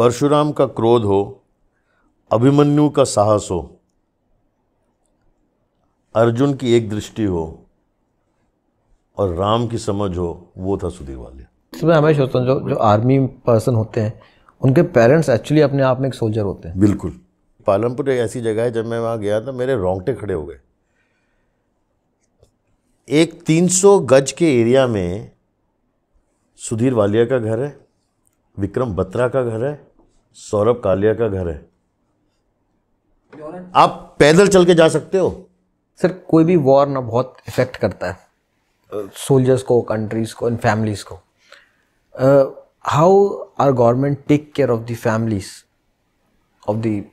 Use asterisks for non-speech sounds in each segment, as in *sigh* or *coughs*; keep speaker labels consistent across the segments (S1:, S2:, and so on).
S1: परशुराम का क्रोध हो अभिमन्यु का साहस हो अर्जुन की एक दृष्टि हो और राम की समझ हो वो था सुधीर वाले
S2: इसमें हमें सोचता हूँ जो जो आर्मी पर्सन होते हैं उनके पेरेंट्स एक्चुअली अपने आप में एक सोल्जर होते हैं बिल्कुल
S1: पालमपुर एक ऐसी जगह है जब मैं वहाँ गया था मेरे रोंगटे खड़े हो गए एक 300 गज के एरिया में सुधीर वालिया का घर है विक्रम बत्रा का घर है सौरभ कालिया का घर है आप पैदल
S2: चल के जा सकते हो सर कोई भी वॉर ना बहुत इफेक्ट करता है सोल्जर्स को कंट्रीज को एंड फैमिलीज को how are government take care of the families of the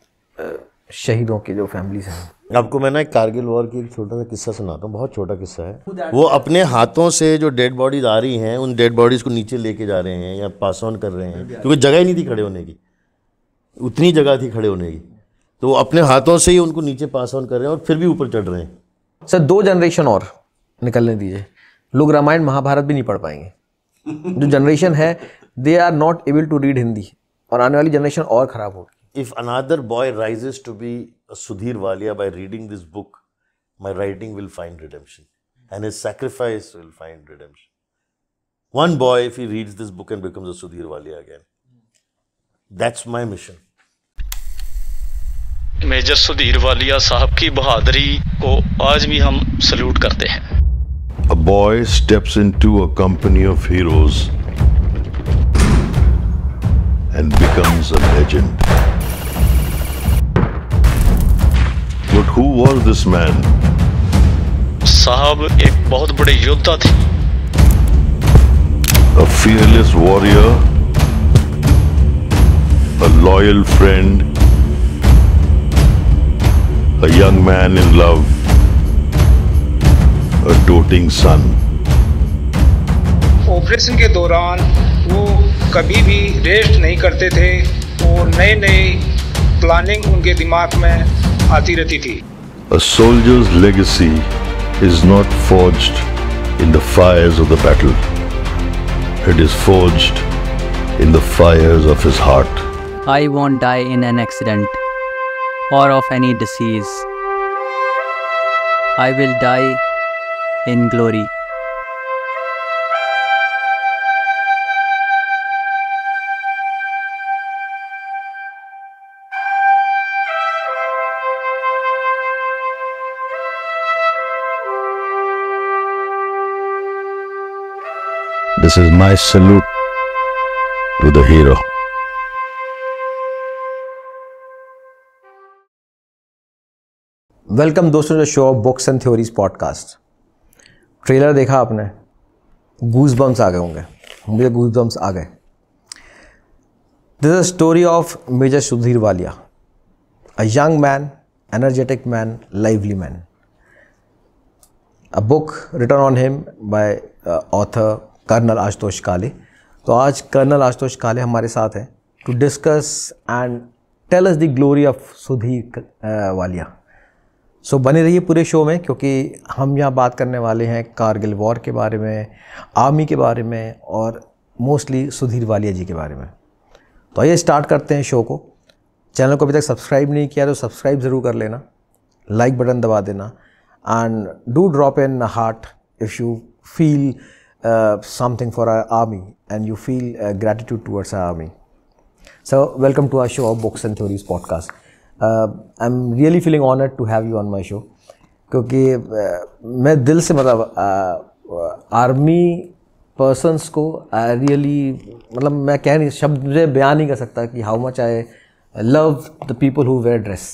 S2: शहीदों के जो फैमिलीज हैं आपको मैं ना एक कारगिल वॉर की एक छोटा सा किस्सा सुनाता हूँ बहुत छोटा किस्सा है वो अपने हाथों
S1: से जो डेड बॉडीज आ रही हैं उन डेड बॉडीज को नीचे लेके जा रहे हैं या पास ऑन कर रहे हैं क्योंकि जगह ही नहीं थी खड़े होने की उतनी जगह थी खड़े होने की तो अपने हाथों से ही उनको नीचे पास
S2: ऑन कर रहे हैं और फिर भी ऊपर चढ़ रहे हैं सर दो जनरेशन और निकलने दीजिए लोग रामायण महाभारत भी नहीं पढ़ पाएंगे जो जनरेशन है they are not able to read Hindi और आने वाली जनरेशन और ख़राब होगी
S1: if another boy rises to be Sudhir Walia by reading this book my writing will find redemption and sacrifice will find redemption one boy if if he this book and becomes becomes a Sudhir Walia again, that's major Sudhir Walia साहब की बहादुरी को आज भी हम salute करते हैं A boy steps into a company of heroes and becomes a legend. But who was this man? साहब एक बहुत बड़े योद्धा थे A fearless warrior, a loyal friend, a young man in love, a doting son.
S2: Operation के दौरान वो कभी भी रेस्ट नहीं करते थे और नए नए प्लानिंग उनके दिमाग में आती रहती थी
S1: A soldier's legacy is not forged in the fires of the battle. It is forged in the fires of his heart.
S2: I won't die in an accident. or of any disease. I will die in glory.
S1: This is my salute to the hero.
S2: Welcome दोस्तों show of books and theories podcast trailer देखा आपने गूज goosebumps आ गए होंगे मुझे गूज goosebumps आ गए this a story of major Sudhir Walia a young man energetic man lively man a book written on him by author colonel Ashutosh Kale तो आज कर्नल आशुतोष काले हमारे साथ हैं to discuss and tell us the glory of Sudhir uh, Walia so so, बने रहिए पूरे show में क्योंकि हम यहाँ बात करने वाले हैं कारगिल वॉर के बारे में आर्मी के बारे में और मोस्टली सुधीर वालिया जी के बारे में तो आइए स्टार्ट करते हैं शो को चैनल को अभी तक सब्सक्राइब नहीं किया तो सब्सक्राइब ज़रूर कर लेना लाइक बटन दबा देना and do drop in heart if you feel something for our army and you feel gratitude towards our army so welcome to our show of books and theories podcast I am really feeling honoured to have you on my show क्योंकि uh, मैं दिल से मतलब army uh, persons uh, को आई uh, really मतलब मैं कह नहीं शब्द मुझे बयान नहीं कर सकता कि how much I love the people who wear dress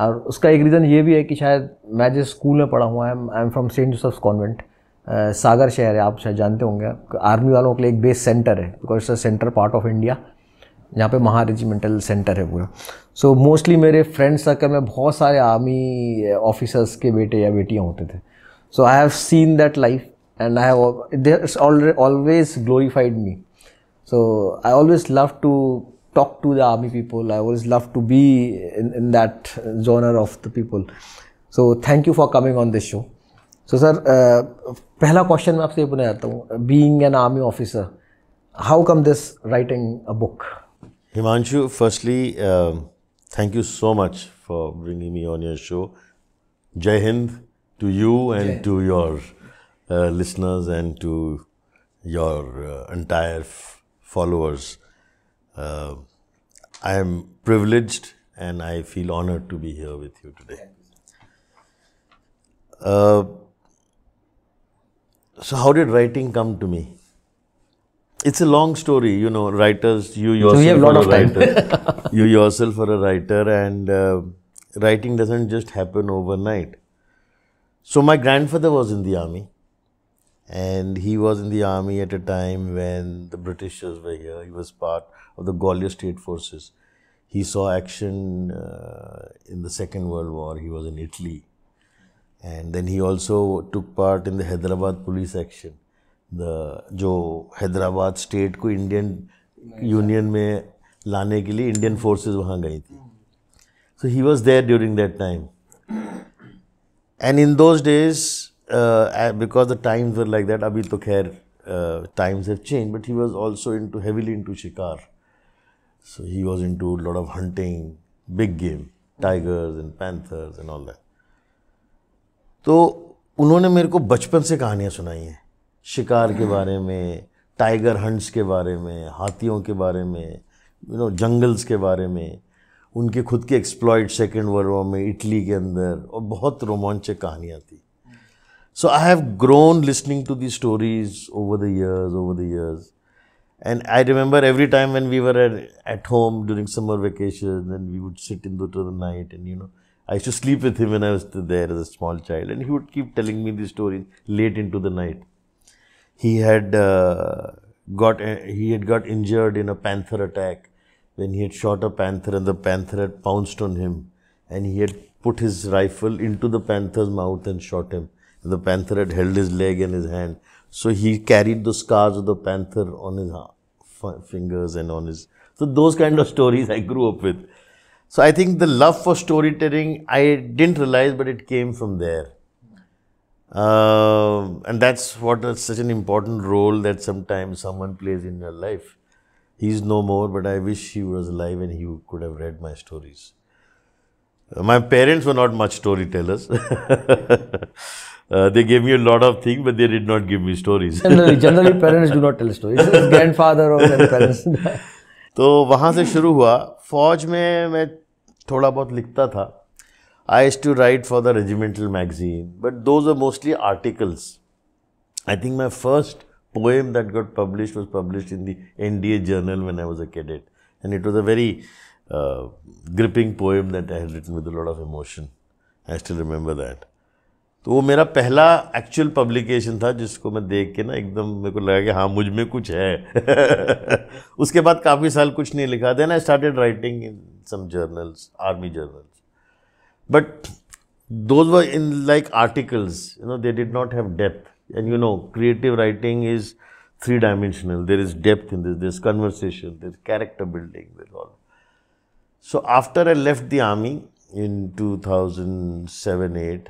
S2: और उसका एक रीज़न ये भी है कि शायद मैं जिस स्कूल में पढ़ा हुआ है I am from Saint Joseph's Convent Sagar शहर है आप शायद जानते होंगे आर्मी वालों के लिए एक बेस सेंटर है because it's a centre part of India यहाँ पे महा रेजिमेंटल सेंटर है पूरा सो मोस्टली मेरे फ्रेंड सर्कल में बहुत सारे आर्मी ऑफिसर्स के बेटे या बेटियाँ होते थे so I have seen that life and I have always glorified me so I always love to talk to the army people I always love to be in that genre of the people so thank you for coming on this show so sir पहला question मैं आपसे ये पूछना चाहता हूँ being an army officer how come this writing a book
S1: Himanshu, firstly, uh, thank you so much for bringing me on your show. Jai Hind to you and Jai. to your uh, listeners and to your uh, entire f- followers. Um, I am privileged and I feel honored to be here with you today. Uh, so, how did writing come to me? it's a long story, you know, writers, you yourself so are a writer. *laughs* you yourself are a writer and uh, writing doesn't just happen overnight. So my grandfather was in the army and he was in the army at a time when the Britishers were here. He was part of the Gwalior State Forces. He saw action uh, in the Second World War. He was in Italy. And then he also took part in the Hyderabad police action the जो Hyderabad state को Indian union में लाने के लिए Indian forces वहाँ गई थी so he was there during that time and in those days because the times were like that अभी तो खैर times have change but he was also into heavily into shikar so he was into lot of hunting big game tigers and panthers and all that तो उन्होंने मेरे को बचपन से कहानियाँ सुनाई हैं शिकार के बारे में टाइगर हंट्स के बारे में हाथियों के बारे में यू नो जंगल्स के बारे में उनके खुद के एक्सप्लॉयड सेकेंड वर्ल्ड वॉर में इटली के अंदर और बहुत रोमांचक कहानियाँ थी so I have grown listening to the stories over the years over the years and I remember every time when we were at home during summer vacation and we would sit in the night and you know I should sleep with him and I was there as a small child and he would keep telling me the stories late into the night He had uh, got uh, he had got injured in a panther attack when he had shot a panther and the panther had pounced on him and he had put his rifle into the panther's mouth and shot him. The panther had held his leg and his hand. So he carried the scars of the panther on his fingers and on his. So those kind of stories I grew up with. So I think the love for storytelling, I didn't realize, but it came from there. Uh, and that's what is such an important role that sometimes someone plays in your life. He's no more, but I wish he was alive and he could have read my stories. Uh, my parents were not much storytellers. *laughs* uh, they gave me a lot of things, but they did not give me stories. generally, *laughs* generally parents do not tell stories. It's grandfather or grandparents. *laughs* तो वहाँ से शुरू हुआ फौज में मैं थोड़ा बहुत लिखता था I used to write for the regimental magazine, but those are mostly articles. I think my first poem that got published was published in the NDA journal when I was a cadet, and it was a very uh, gripping poem that I had written with a lot of emotion. I still remember that. तो वो मेरा पहला actual publication था जिसको मैं देख के ना एकदम मेरे को लगा कि हाँ मुझ में कुछ है उसके बाद काफ़ी साल कुछ नहीं लिखा then I started writing in some journals army journals But those were in like articles, you know, they did not have depth. And you know, creative writing is three dimensional. There is depth in this, there's conversation, there's character building, there's all. So after I left the army in 2007, 8,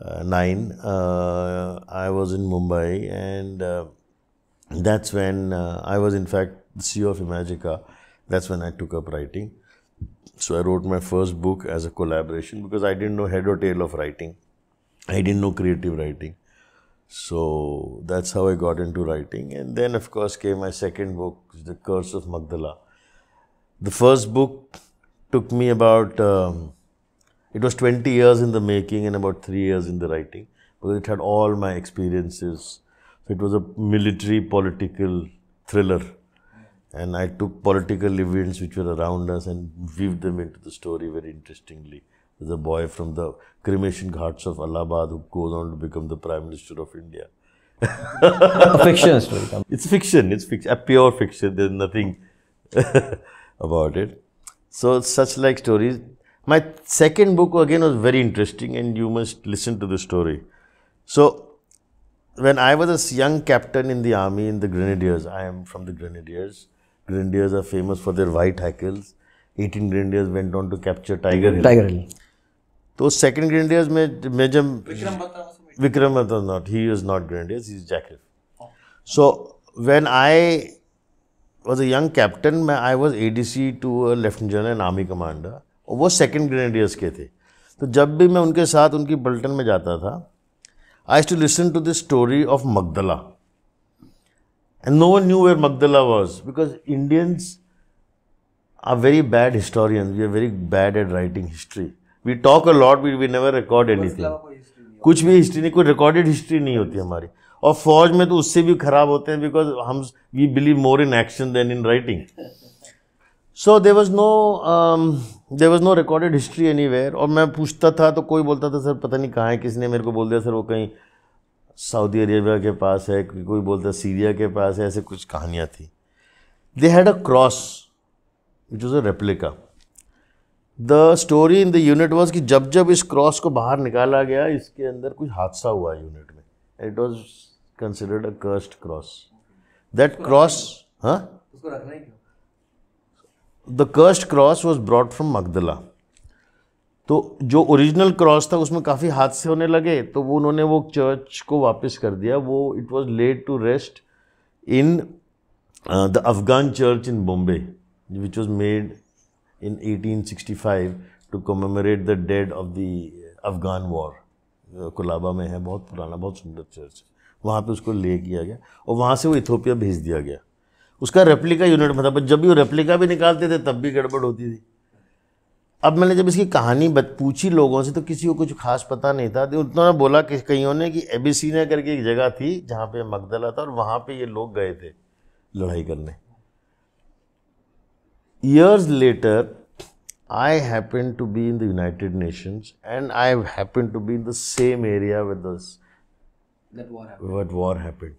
S1: uh, 9, uh, I was in Mumbai and uh, that's when uh, I was in fact the CEO of Imagica. That's when I took up writing. So I wrote my first book as a collaboration because I didn't know head or tail of writing. I didn't know creative writing. So that's how I got into writing. And then, of course, came my second book, The Curse of Magdala. The first book took me about, um, it was 20 years in the making and about three years in the writing because it had all my experiences. So it was a military political thriller and I took political events which were around us and weaved them into the story very interestingly. The boy from the cremation ghats of Allahabad who goes on to become the Prime Minister of India. a fiction story. It's fiction. It's fiction. A pure fiction. There's nothing *laughs* about it. So such like stories. My second book again was very interesting, and you must listen to the story. So when I was a young captain in the army in the Grenadiers, I am from the Grenadiers. Grenadiers are famous for their white hackles. 18 Grenadiers went on to capture Tiger Hill. Tiger Hill. तो second grenadiers में major Vikram Batra not he is not grenadiers he is JAK Rif so when I was a young captain मैं I was ADC to a lieutenant general and army commander और वो second grenadiers के थे तो जब भी मैं उनके साथ उनकी बल्टन में जाता था I to listen to the story of Magdala And no one knew where Magdala was because Indians are very bad historians. We are very bad at writing history. We talk a we but we never record anything. कुछ भी history नहीं कोई recorded history नहीं होती हमारी और फौज में तो उससे भी खराब होते हैं बिकॉज हम we believe more in action than in writing so there was no there was no recorded history any where और मैं पूछता था तो कोई बोलता था सर पता नहीं कहाँ है किसने मेरे को बोल दिया सर वो कहीं सऊदी अरेबिया के पास है कोई बोलता सीरिया के पास है ऐसे कुछ कहानियाँ थी they had a cross it was a replica the story in the unit was कि जब जब इस क्रॉस को बाहर निकाला गया इसके अंदर कुछ हादसा हुआ यूनिट में it was considered a cursed cross that cross हाँ the cursed cross was brought from Magdala तो जो ओरिजिनल क्रॉस था उसमें काफ़ी हादसे होने लगे तो वो उन्होंने वो चर्च को वापस कर दिया वो it was laid to rest in the Afghan church in Bombay which was made in 1865 to commemorate the dead of the Afghan war Colaba में है बहुत पुराना बहुत सुंदर चर्च वहाँ पे उसको ले किया गया और वहाँ से वो इथोपिया भेज दिया गया उसका रेप्लिका यूनिट मतलब जब भी वो रेप्लिका भी निकालते थे तब भी गड़बड़ होती थी अब मैंने जब इसकी कहानी पूछी लोगों से तो किसी को कुछ खास पता नहीं था तो उतना बोला कि कईयों ने कि एबिसीना करके एक जगह थी जहाँ पे मकदला था और वहाँ पे ये लोग गए थे लड़ाई करने years later I happen to be in the United Nations and I happen to be in the same area with what war war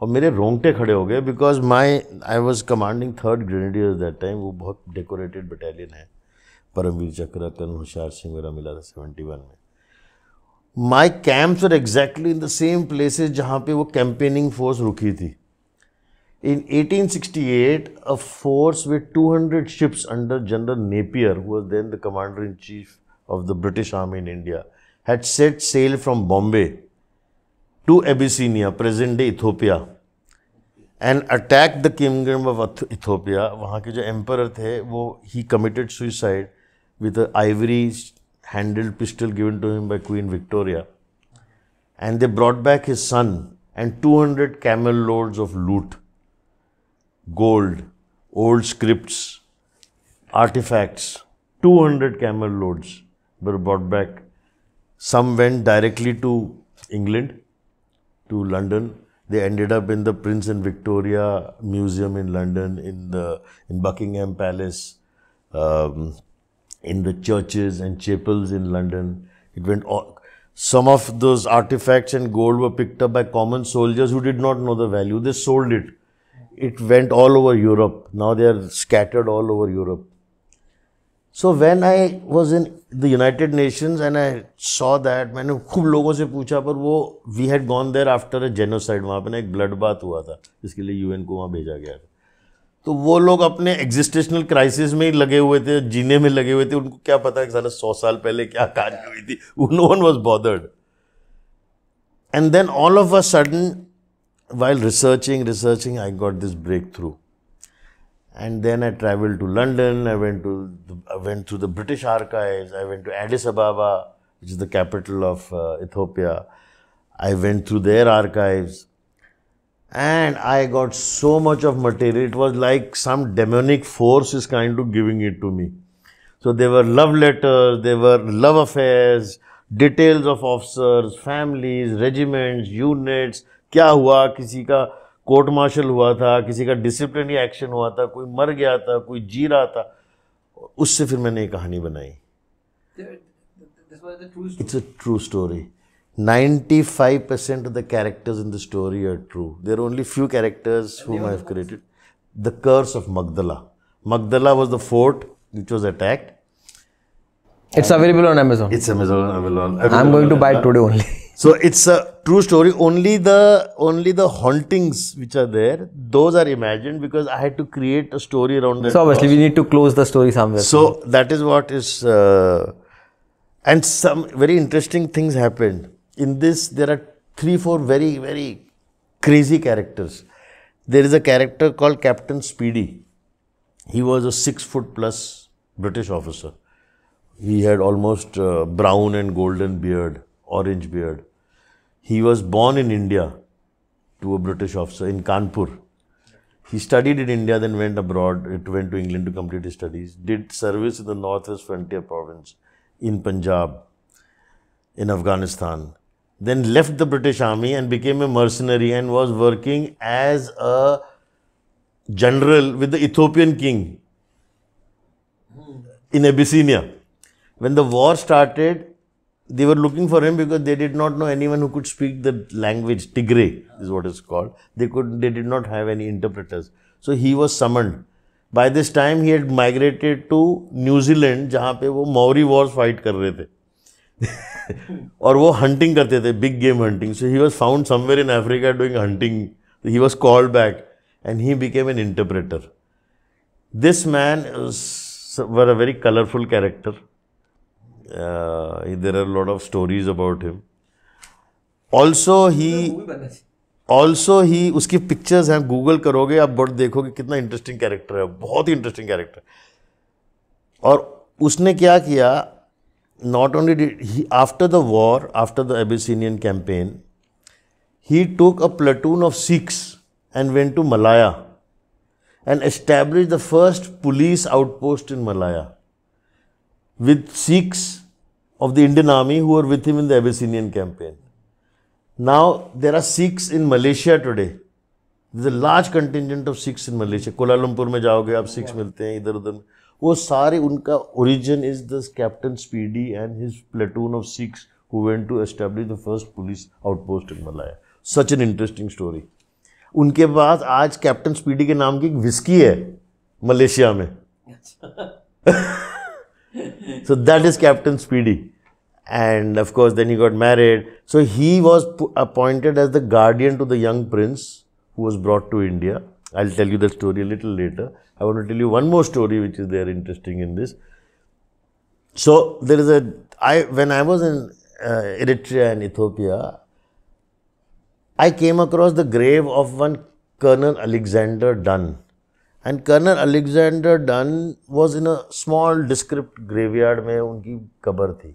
S1: और मेरे रोंगटे खड़े हो गए because my I was commanding third grenadier that time वो बहुत decorated battalion है परमवीर चक्र तनु होशियार सिंह मेरा मिला था सेवेंटी वन में माई कैंप्स और exactly in the same places जहाँ पे वो कैंपेनिंग फोर्स रुकी थी in 1868 a force with 200 ships under general Napier who then the commander in chief of the British army in India had set sail from Bombay to Abyssinia, present day Ethiopia and attack the kingdom of Ethiopia वहाँ के जो emperor थे वो he committed suicide with an ivory handled pistol given to him by Queen Victoria. And they brought back his son and 200 camel loads of loot, gold, old scripts, artifacts. 200 camel loads were brought back. Some went directly to England, to London. They ended up in the Prince and Victoria Museum in London, in the in Buckingham Palace. Um, in the churches and chapels in London. It went all, some of those artifacts and gold were picked up by common soldiers who did not know the value. They sold it. It went all over Europe. Now they are scattered all over Europe. So when I was in the United Nations and I saw that, मैंने खूब लोगों से पूछा पर वो we had gone there after a genocide. वहाँ पर ना एक ब्लड हुआ था इसके लिए यूएन को वहाँ भेजा गया था तो वो लोग अपने एग्जिस्टेशनल क्राइसिस में ही लगे हुए थे जीने में लगे हुए थे उनको क्या पता है सारा सौ साल पहले क्या कहानी हुई थी no one was bothered and then all of a sudden while researching researching I got this breakthrough and then I travel to London I went to I went through the British archive I went to Addis Ababa which is the capital of Ethiopia I went through their archives and I got so much of material. It was like some demonic force is kind of giving it to me. So there were love letters, there were love affairs, details of officers, families, regiments, units, क्या हुआ किसी का court martial हुआ था किसी का disciplinary action हुआ था कोई मर गया था कोई जी रहा था उससे फिर मैंने ये कहानी बनाई
S2: it's
S1: a true story 95% of the characters in the story are true. There are only few characters and whom I have created. The curse of Magdala. Magdala was the fort which was attacked.
S2: It's and available on Amazon.
S1: It's Amazon available. I'm going to buy it today only. *laughs* so it's a true story. Only the only the hauntings which are there, those are imagined because I had to create a story around that. So obviously we
S2: need to close the story somewhere.
S1: So that is what is, uh, and some very interesting things happened in this, there are three, four very, very crazy characters. There is a character called Captain Speedy. He was a six foot plus British officer. He had almost uh, brown and golden beard, orange beard. He was born in India to a British officer in Kanpur. He studied in India, then went abroad, it went to England to complete his studies, did service in the Northwest Frontier Province, in Punjab, in Afghanistan then left the British Army and became a mercenary and was working as a general with the Ethiopian king in Abyssinia. When the war started, they were looking for him because they did not know anyone who could speak the language Tigray is what it's called. They could they did not have any interpreters. So he was summoned. By this time he had migrated to New Zealand जहाँ पे वो Maori wars fight और वो hunting करते थे big game hunting so he was found somewhere in Africa doing hunting he was called back and he became an interpreter this man were a very colourful character there are lot of stories about him also he also he उसकी pictures हैं Google करोगे आप but देखोगे कितना interesting character है बहुत ही interesting character और उसने क्या किया not only did he, after the war, after the Abyssinian campaign, he took a platoon of Sikhs and went to Malaya and established the first police outpost in Malaya with Sikhs of the Indian army who were with him in the Abyssinian campaign. Now there are Sikhs in Malaysia today. There's a large contingent of Sikhs in Malaysia. Kuala Lumpur Sikhs वो सारे उनका origin is the captain Speedy and his platoon of six who went to establish the first police outpost in Malaya such an interesting story उनके बाद आज captain speedy के नाम की एक विस्की है मलेशिया में so that is captain Speedy and of course then you got married so he was appointed as the guardian to the young prince who was brought to India I'll tell you the story a little later. I want to tell you one more story which is there interesting in this. So there is a I when I was in uh, Eritrea and Ethiopia, I came across the grave of one Colonel Alexander Dunn. and Colonel Alexander Dunn was in a small, descript graveyard में उनकी cover थी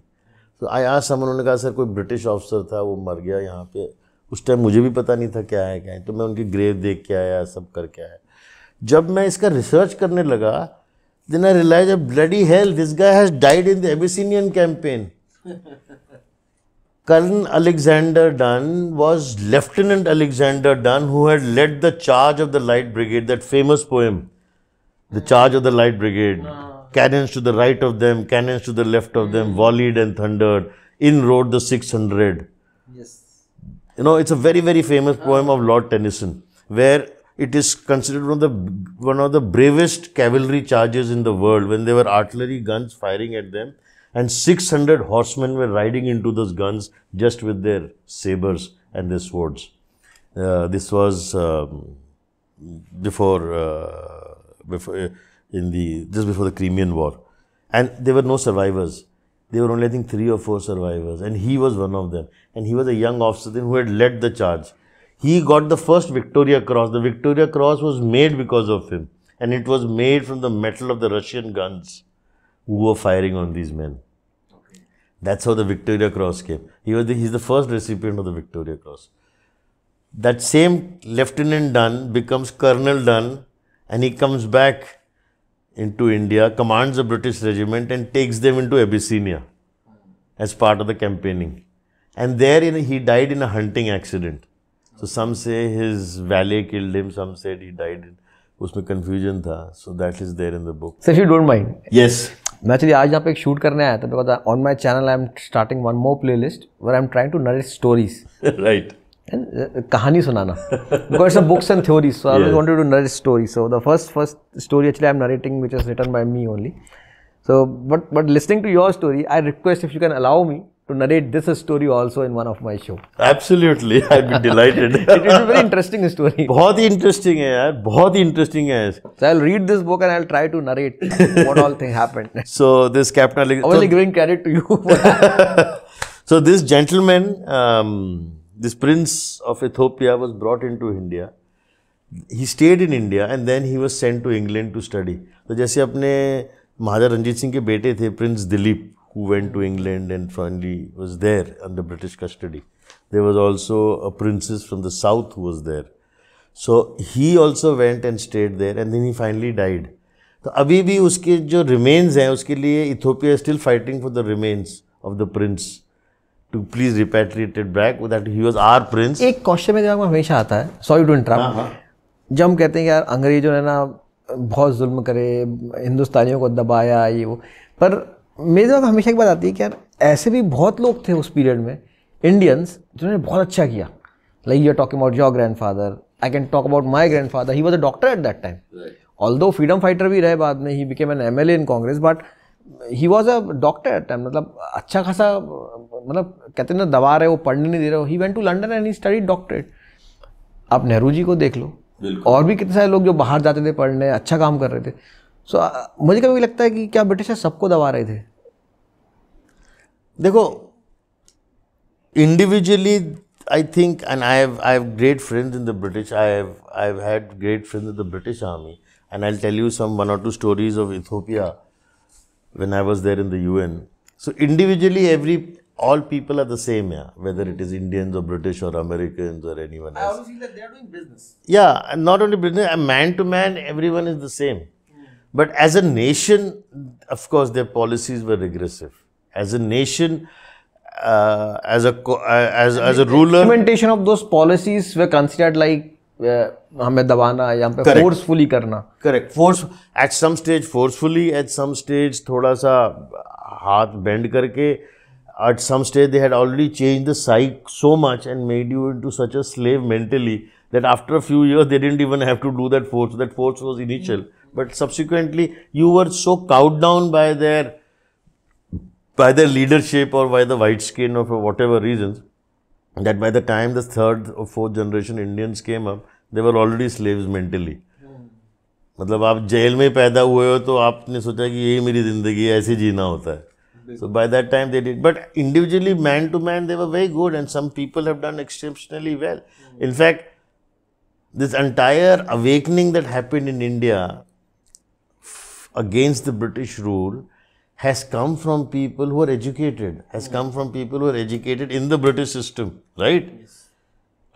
S1: So I asked someone, उन्होंने कहा Sir? कोई British officer था वो मर गया यहाँ पे उस टाइम मुझे भी पता नहीं था क्या है क्या है तो मैं उनकी ग्रेव देख के आया सब करके आया जब मैं इसका रिसर्च करने लगा then I realise a bloody hell this guy has died in the Abyssinian campaign colonel Alexander Dunn was lieutenant Alexander Dunn who had led the charge of the light brigade that famous poem the charge of the light brigade cannons to the right of them cannons to the left of them volleyed and thundered in rode the six hundred You know, it's a very, very famous poem of Lord Tennyson, where it is considered one of the one of the bravest cavalry charges in the world when there were artillery guns firing at them and 600 horsemen were riding into those guns just with their sabers and their swords. Uh, this was um, before, uh, before uh, in the just before the Crimean War, and there were no survivors. They were only, I think, three or four survivors, and he was one of them. And he was a young officer then who had led the charge. He got the first Victoria Cross. The Victoria Cross was made because of him, and it was made from the metal of the Russian guns who were firing on these men. That's how the Victoria Cross came. He was the, he's the first recipient of the Victoria Cross. That same Lieutenant Dunn becomes Colonel Dunn, and he comes back into India, commands a British regiment and takes them into Abyssinia as part of the campaigning. And there in, he died in a hunting accident. So some say his valet killed him, some said he died in उसमें confusion था so that is there in the book sir you don't
S2: mind yes मैं actually आज यहाँ पे एक shoot करने आया था because on my channel I am starting one more playlist where I am trying to narrate stories right and kahani uh, sunana because the books and theories so i always wanted to narrate stories so the first first story actually i'm narrating which is written by me only so but but listening to your story i request if you can allow me to narrate this story also in one of my show
S1: absolutely *laughs* i'd be delighted *laughs* it is a
S2: very interesting story बहुत interesting है यार बहुत interesting है so i'll read this book and i'll try to narrate what all thing happened *laughs* so this captain only so, giving credit to you
S1: so this gentleman um, this prince of Ethiopia was brought into India. He stayed in India and then he was sent to England to study. So, जैसे अपने महाराजा रंजीत सिंह के बेटे थे prince Dilip who went to England and finally was there under British custody. There was also a princess from the south who was there. So he also went and stayed there and then he finally died. तो अभी भी उसके जो remains हैं उसके लिए Ethiopia is still fighting for the remains of the prince. To please repatriated back that he was our prince एक
S2: question मेरे दिमाग में हमेशा आता है सॉरी टू इंटरप्ट जब हम कहते हैं यार अंग्रेजों ने ना बहुत जुल्म करे हिंदुस्तानियों को दबाया ये वो पर मेरे दिमाग हमेशा एक बात आती है कि यार ऐसे भी बहुत लोग थे उस पीरियड में इंडियंस जिन्होंने बहुत अच्छा किया like you talking about your grandfather I can talk about my grandfather he was a doctor at that time although freedom fighter भी रहे बाद में he became an M L A in Congress but he was a doctor at time मतलब अच्छा खासा मतलब कहते ना दबा रहे हो पढ़ने नहीं दे रहे हो he went to London and he study doctorate आप नेहरू जी को देख लो और भी कितने सारे लोग जो बाहर जाते थे पढ़ने अच्छा काम कर रहे थे सो मुझे कभी लगता है कि क्या ब्रिटिशर सबको दबा रहे थे देखो
S1: individually I think and I have I have great friends in the British I have I have had great friends in the British army and I tell you some one or two stories of Ethiopia when I was there in the UN so individually every all people are the same, yeah. Whether it is Indians or British or Americans or anyone else. I always feel that they are doing business. Yeah, and not only business, man to man, everyone is the same. Mm. But as a nation, of course, their policies were regressive. As a nation,
S2: uh, as a uh, as as a ruler, implementation of those policies were considered like uh, हमें दबाना या हम पे forcefully करना correct force at some stage forcefully
S1: at some stage थोड़ा सा हाथ bend करके at some stage they had already changed the psyche so much and made you into such a slave mentally that after a few years they didn't even have to do that force that force was initial mm-hmm. but subsequently you were so cowed down by their by their leadership or by the white skin or for whatever reasons that by the time the third or fourth generation indians came up they were already slaves mentally मतलब आप jail में पैदा हुए हो तो आपने सोचा कि यही मेरी ज़िंदगी है ऐसे जीना होता है So by that time they did. But individually, man to man, they were very good, and some people have done exceptionally well. Mm-hmm. In fact, this entire awakening that happened in India f- against the British rule has come from people who are educated, has mm-hmm. come from people who are educated in the British system, right? Yes.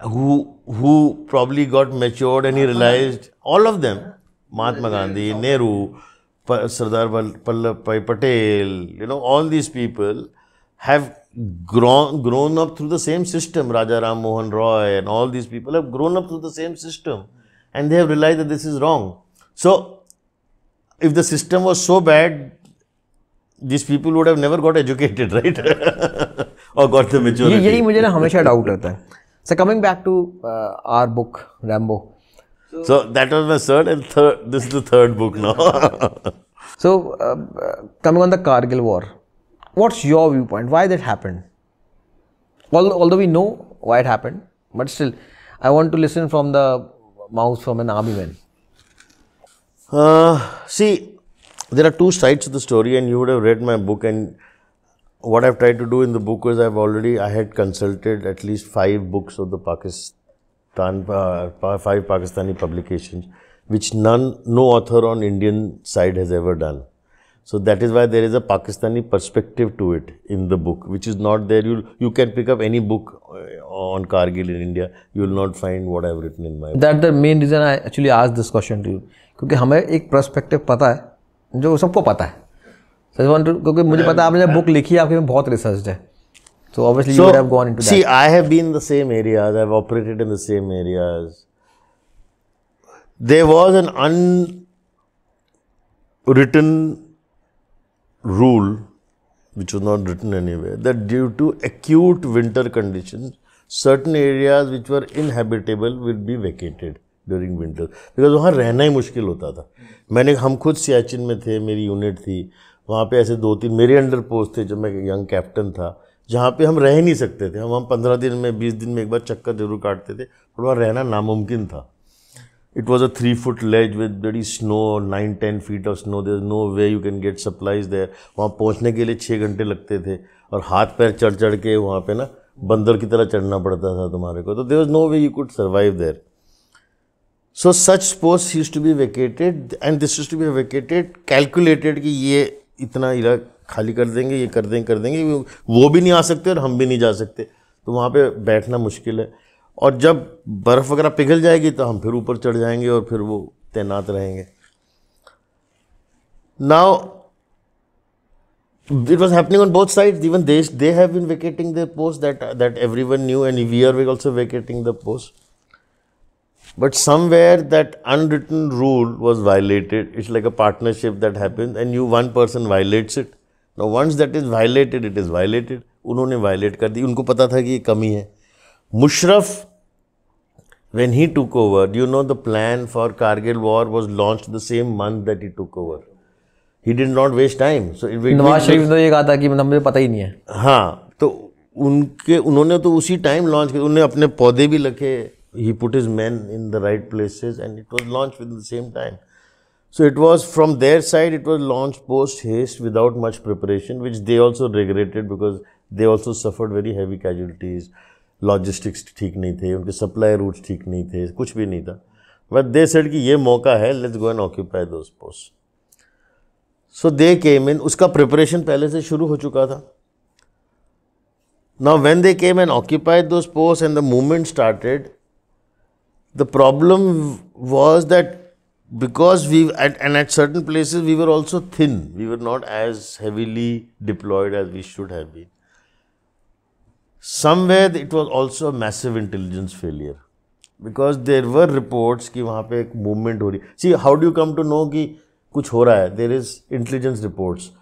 S1: Who who probably got matured and he realized all of them. Mahatma Gandhi, Nehru, Sardar Vallabhbhai Patel, you know, all these people have grown, grown up through the same system. Raja Ram Mohan Roy and all these people have grown up through the same system and they have realized that this is wrong. So, if the system was so bad, these people would have never got educated, right? or got the maturity. यही मुझे ना हमेशा doubt
S2: रहता है. So coming back to uh, our book Rambo, So, so, that was my third and third. This is the third book now. *laughs* so uh, uh, coming on the Kargil war, what's your viewpoint? Why that happened? Although, although we know why it happened, but still, I want to listen from the mouth from an army man. Uh, see,
S1: there are two sides to the story, and you would have read my book. And what I've tried to do in the book was I've already I had consulted at least five books of the Pakistan तान five Pakistani publication which none no author on Indian side has ever done so that is why there is a Pakistani perspective to it in the book which is not there you you can pick up any book on Kargil in India you will not find whatever written in my that the
S2: main reason I actually आज this question to you क्योंकि हमें एक perspective पता है जो सबको पता है क्योंकि मुझे पता है आपने जब बुक लिखी है आपके में बहुत रिसर्च है So obviously so, you would have gone into see, that. See,
S1: I have been in the same areas. I've operated in the same areas. There was an unwritten rule, which was not written anywhere, that due to acute winter conditions, certain areas which were inhabitable will be vacated during winter. Because वहाँ रहना ही मुश्किल होता था मैंने हम खुद सियाचिन में थे मेरी यूनिट थी वहाँ पे ऐसे दो तीन मेरे अंडर पोस्ट थे जब मैं यंग कैप्टन था जहाँ पे हम रह नहीं सकते थे हम हम पंद्रह दिन में बीस दिन में एक बार चक्कर जरूर काटते थे पर वहाँ रहना नामुमकिन था it was a three foot ledge with very snow nine ten feet of snow there no way you can get supplies there वहाँ पहुँचने के लिए छः घंटे लगते थे और हाथ पैर चढ़ चढ़ के वहाँ पे ना बंदर की तरह चढ़ना पड़ता था तुम्हारे को तो there was no way you could survive there so such post used to be vacated and this used to be vacated calculated कि ये इतना इलाक खाली कर देंगे ये कर देंगे कर देंगे वो भी नहीं आ सकते और हम भी नहीं जा सकते तो वहाँ पे बैठना मुश्किल है और जब बर्फ़ वगैरह पिघल जाएगी तो हम फिर ऊपर चढ़ जाएंगे और फिर वो तैनात रहेंगे now it was happening on both side even देश they have been vacating the post that that everyone knew and we are we also vacating the post but somewhere that unwritten rule was violated it's like a partnership that happen and you one person violates it no once that is violated it is violated उन्होंने violate कर दी उनको पता था कि ये कमी है Musharraf when he took over you know the plan for Kargil war was launched the same month that he took over he did not waste time so Nawaz Sharif
S2: तो ये कहा था कि मतलब मुझे पता ही नहीं है
S1: हाँ तो उनके उन्होंने तो उसी टाइम लॉन्च किया उन्होंने अपने पौधे भी लखे he put his men in the right places and it was launch with the same time So it was from their side, it was launched post haste without much preparation, which they also regretted because they also suffered very heavy casualties. Logistics ठीक नहीं थे उनके supply routes ठीक नहीं थे कुछ but they said कि ये मौका है let's go and occupy those posts. So they came in, उसका preparation पहले से शुरू now when they came and occupied those posts and the movement started, the problem was that because we at, and at certain places we were also thin we were not as heavily deployed as we should have been somewhere it was also a massive intelligence failure because there were reports ki wahan pe ek movement ho rahi see how do you come to know ki kuch ho raha hai there is intelligence reports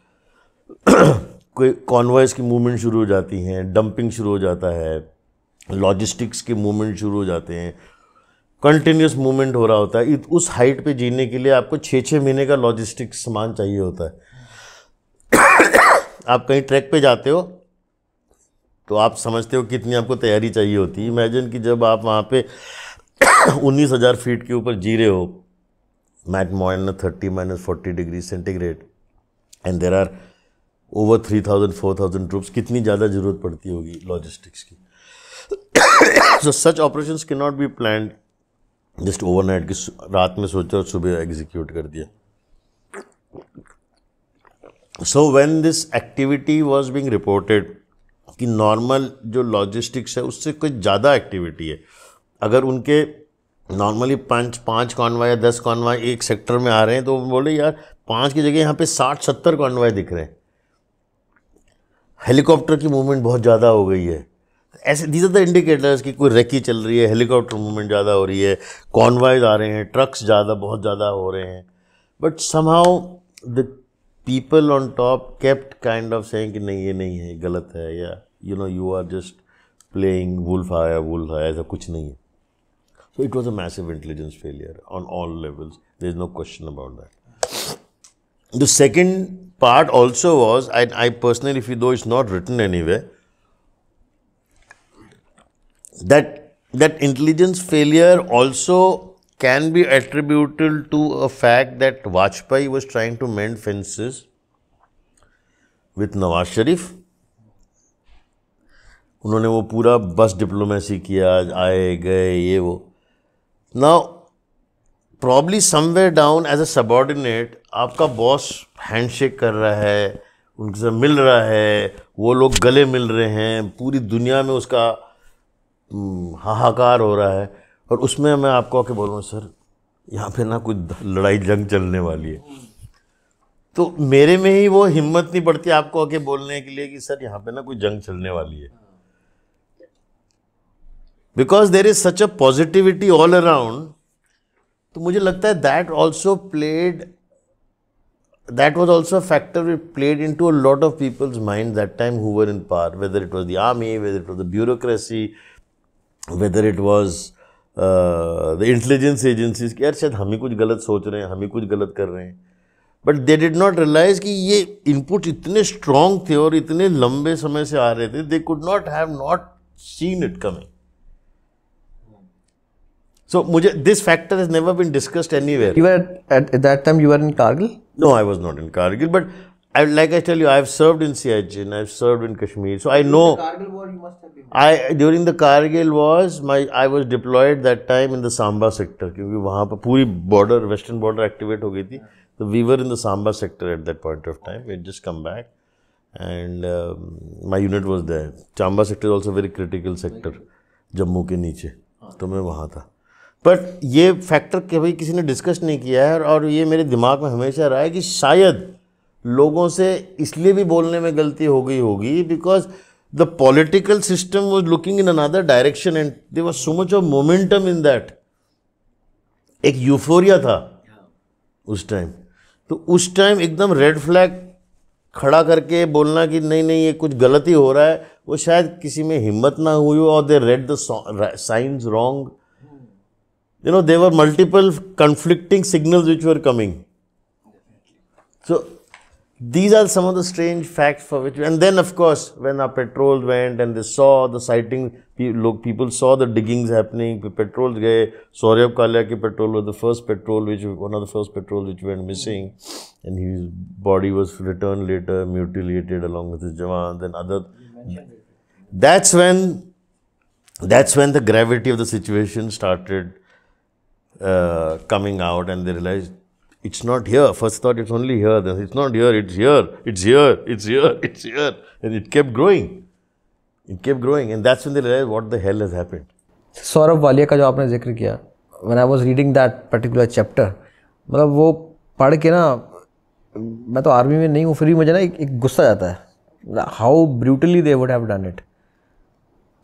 S1: कोई कॉन्वॉयस की movement शुरू हो जाती हैं dumping शुरू हो जाता है लॉजिस्टिक्स के मूवमेंट शुरू हो जाते हैं कंटिन्यूस मूवमेंट हो रहा होता है उस हाइट पे जीने के लिए आपको छः छः महीने का लॉजिस्टिक सामान चाहिए होता है आप कहीं ट्रैक पे जाते हो तो आप समझते हो कितनी आपको तैयारी चाहिए होती है इमेजिन कि जब आप वहाँ पे उन्नीस हज़ार फीट के ऊपर जी रहे हो मैट minus thirty minus forty degree centigrade and there are over three thousand four thousand troops कितनी ज़्यादा ज़रूरत पड़ती होगी लॉजिस्टिक्स की सो सच ऑपरेशन के not be plan just overnight की रात में सोचा और सुबह एग्जीक्यूट कर दिया so when this activity was being reported कि नॉर्मल जो लॉजिस्टिक्स है उससे कुछ ज़्यादा एक्टिविटी है अगर उनके नॉर्मली पाँच पाँच कॉन्वाय या दस कॉन्वाय एक सेक्टर में आ रहे हैं तो बोले यार पाँच की जगह यहाँ पे साठ सत्तर कॉन्वाय दिख रहे हैं हेलीकॉप्टर की मूवमेंट बहुत ज़्यादा हो गई है ऐसे दीज आर द इंडिकेटर्स कि कोई रेकी चल रही है हेलीकॉप्टर मूवमेंट ज़्यादा हो रही है कॉन्वाइज आ रहे हैं ट्रक्स ज़्यादा बहुत ज़्यादा हो रहे हैं but somehow the people on top kept kind of saying कि नहीं ये नहीं है गलत है या you know you are just playing wolf आया वुल्फ आया ऐसा कुछ नहीं है so it was a massive intelligence failure on all levels there is no question about that the second part also was I personally feel though is not it's anyway that that intelligence failure also can be attributed to a fact that Vajpayee was trying to mend fences with Nawaz Sharif. उन्होंने वो पूरा बस diplomacy किया आए गए ये वो now probably somewhere down as a subordinate आपका बॉस हैंडशेक कर रहा है उनके साथ मिल रहा है वो लोग गले मिल रहे हैं पूरी दुनिया में उसका हम्म, हाहाकार हो रहा है और उसमें मैं आपको आके बोलूँ सर यहाँ पे ना कुछ लड़ाई जंग चलने वाली है तो मेरे में ही वो हिम्मत नहीं पड़ती आपको आके बोलने के लिए कि सर यहाँ पे ना कोई जंग चलने वाली है because there is such a positivity all around तो मुझे लगता है that also played that was also factor it played into a lot of people's mind that time who in par whether it was the army whether it was the bureaucracy whether it was the intelligence agencies के यार शायद हम ही कुछ गलत सोच रहे हैं हम ही कुछ गलत कर रहे हैं but they did not realise कि ये इनपुट इतने स्ट्रांग थे और इतने लंबे समय से आ रहे थे they could not have not seen it coming so मुझे this factor is never been discussed anywhere
S2: you are at that time you are in Kargil
S1: no I was not in Kargil but I, like I tell you, I've served in Siachen, I've served in Kashmir, so I know. During the Kargil War, you must have been. I during the Kargil Wars, my I was deployed that time in the Samba sector, because वहाँ पर पूरी border, western border activate हो गई थी. So we were in the Samba sector at that point of time. We had just come back, and uh, my unit was there. Samba sector is also a very critical sector, Jammu के नीचे. तो मैं वहाँ था. But ये factor कभी किसी ने discuss नहीं किया है और ये मेरे दिमाग में हमेशा रहा है कि शायद लोगों से इसलिए भी बोलने में गलती हो गई होगी because the political system was looking in another direction and they was so much of momentum in that एक यूफोरिया था उस टाइम तो उस टाइम एकदम रेड फ्लैग खड़ा करके बोलना कि नहीं नहीं ये कुछ गलती हो रहा है वो शायद किसी में हिम्मत ना हुई हो और they read the signs wrong you know there were multiple conflicting signals which were coming so These are some of the strange facts for which, and then of course, when our patrol went and they saw the sighting, people saw the diggings happening, patrols gaye, Saurabh Kalia ki patrol was the first patrol which, one of the first patrols which went missing, and his body was returned later, mutilated along with his jawan, then other. That's when, that's when the gravity of the situation started uh, coming out and they realized it's not here. First thought it's only here. Then it's not here. It's here. It's here. It's here. It's here. And it kept growing. It kept growing. And that's when they realized what the hell has happened.
S2: Saurabh Walia का जो आपने जिक्र किया when I was reading that particular chapter मतलब वो पढ़ के ना मैं तो आर्मी में नहीं हूँ फिर भी मुझे ना एक, एक गुस्सा जाता है how brutally they would have done it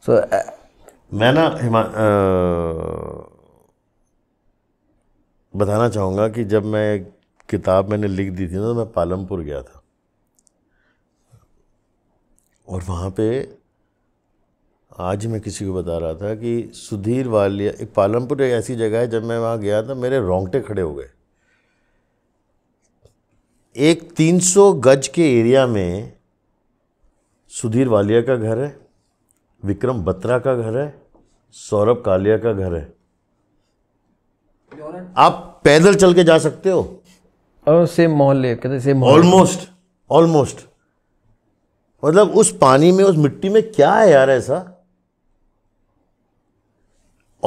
S2: so
S1: मैं ना हिमा बताना चाहूँगा कि जब मैं किताब मैंने लिख दी थी ना तो मैं पालमपुर गया था और वहाँ पे आज मैं किसी को बता रहा था कि सुधीर वालिया एक पालमपुर एक ऐसी जगह है जब मैं वहाँ गया था मेरे रोंगटे खड़े हो गए एक 300 गज के एरिया में सुधीर वालिया का घर है विक्रम बत्रा का घर है सौरभ कालिया का घर है आप पैदल चल के जा सकते हो और सेम मोहल्ले कहते सेम ऑलमोस्ट ऑलमोस्ट मतलब उस पानी में उस मिट्टी में क्या है यार ऐसा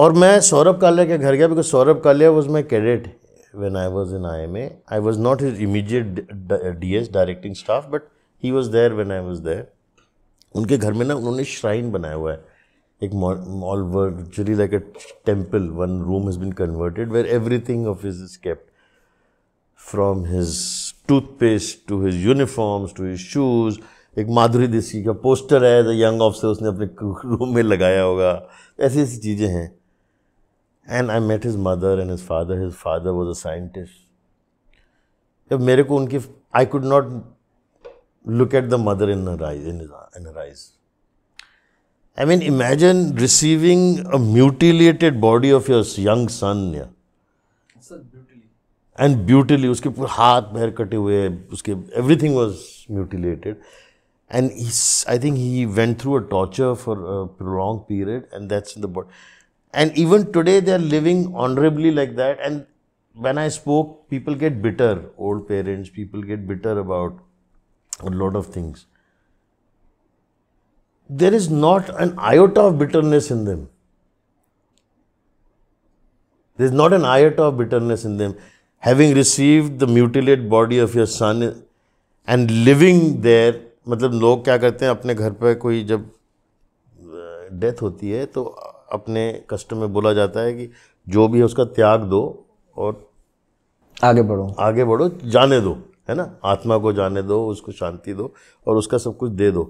S1: और मैं सौरभ काल्या के घर गया because Saurabh Kalia was my cadet in I M A I was not not immediate D S directing staff but he was there when I was there उनके घर में ना उन्होंने श्राइन बनाया हुआ है एक mall virtually like a temple one room has been converted where everything of is is kept from his toothpaste to his uniforms to his shoes एक माधुरी दिशी का पोस्टर है द यंग ऑफिसर उसने अपने रूम में लगाया होगा ऐसी ऐसी चीज़ें हैं and I met his mother and his father his father was a scientist जब मेरे को उनकी I could not look at the mother in in in rise I mean, imagine receiving a mutilated body of your young son. Yeah. And beautifully, उसके पूरे हाथ पैर कटे हुए उसके everything was mutilated. And I think he went through a torture for a prolonged period, and that's in the body. And even today, they are living honorably like that. And when I spoke, people get bitter, old parents, people get bitter about a lot of things. there is not an iota of bitterness in them. There is not an iota of bitterness in them. Having received the mutilated body of your son and living there, मतलब लोग क्या करते हैं अपने घर पर कोई जब डेथ होती है तो अपने कष्ट में बोला जाता है कि जो भी है उसका त्याग दो और आगे बढ़ो आगे बढ़ो जाने दो है ना आत्मा को जाने दो उसको शांति दो और उसका सब कुछ दे दो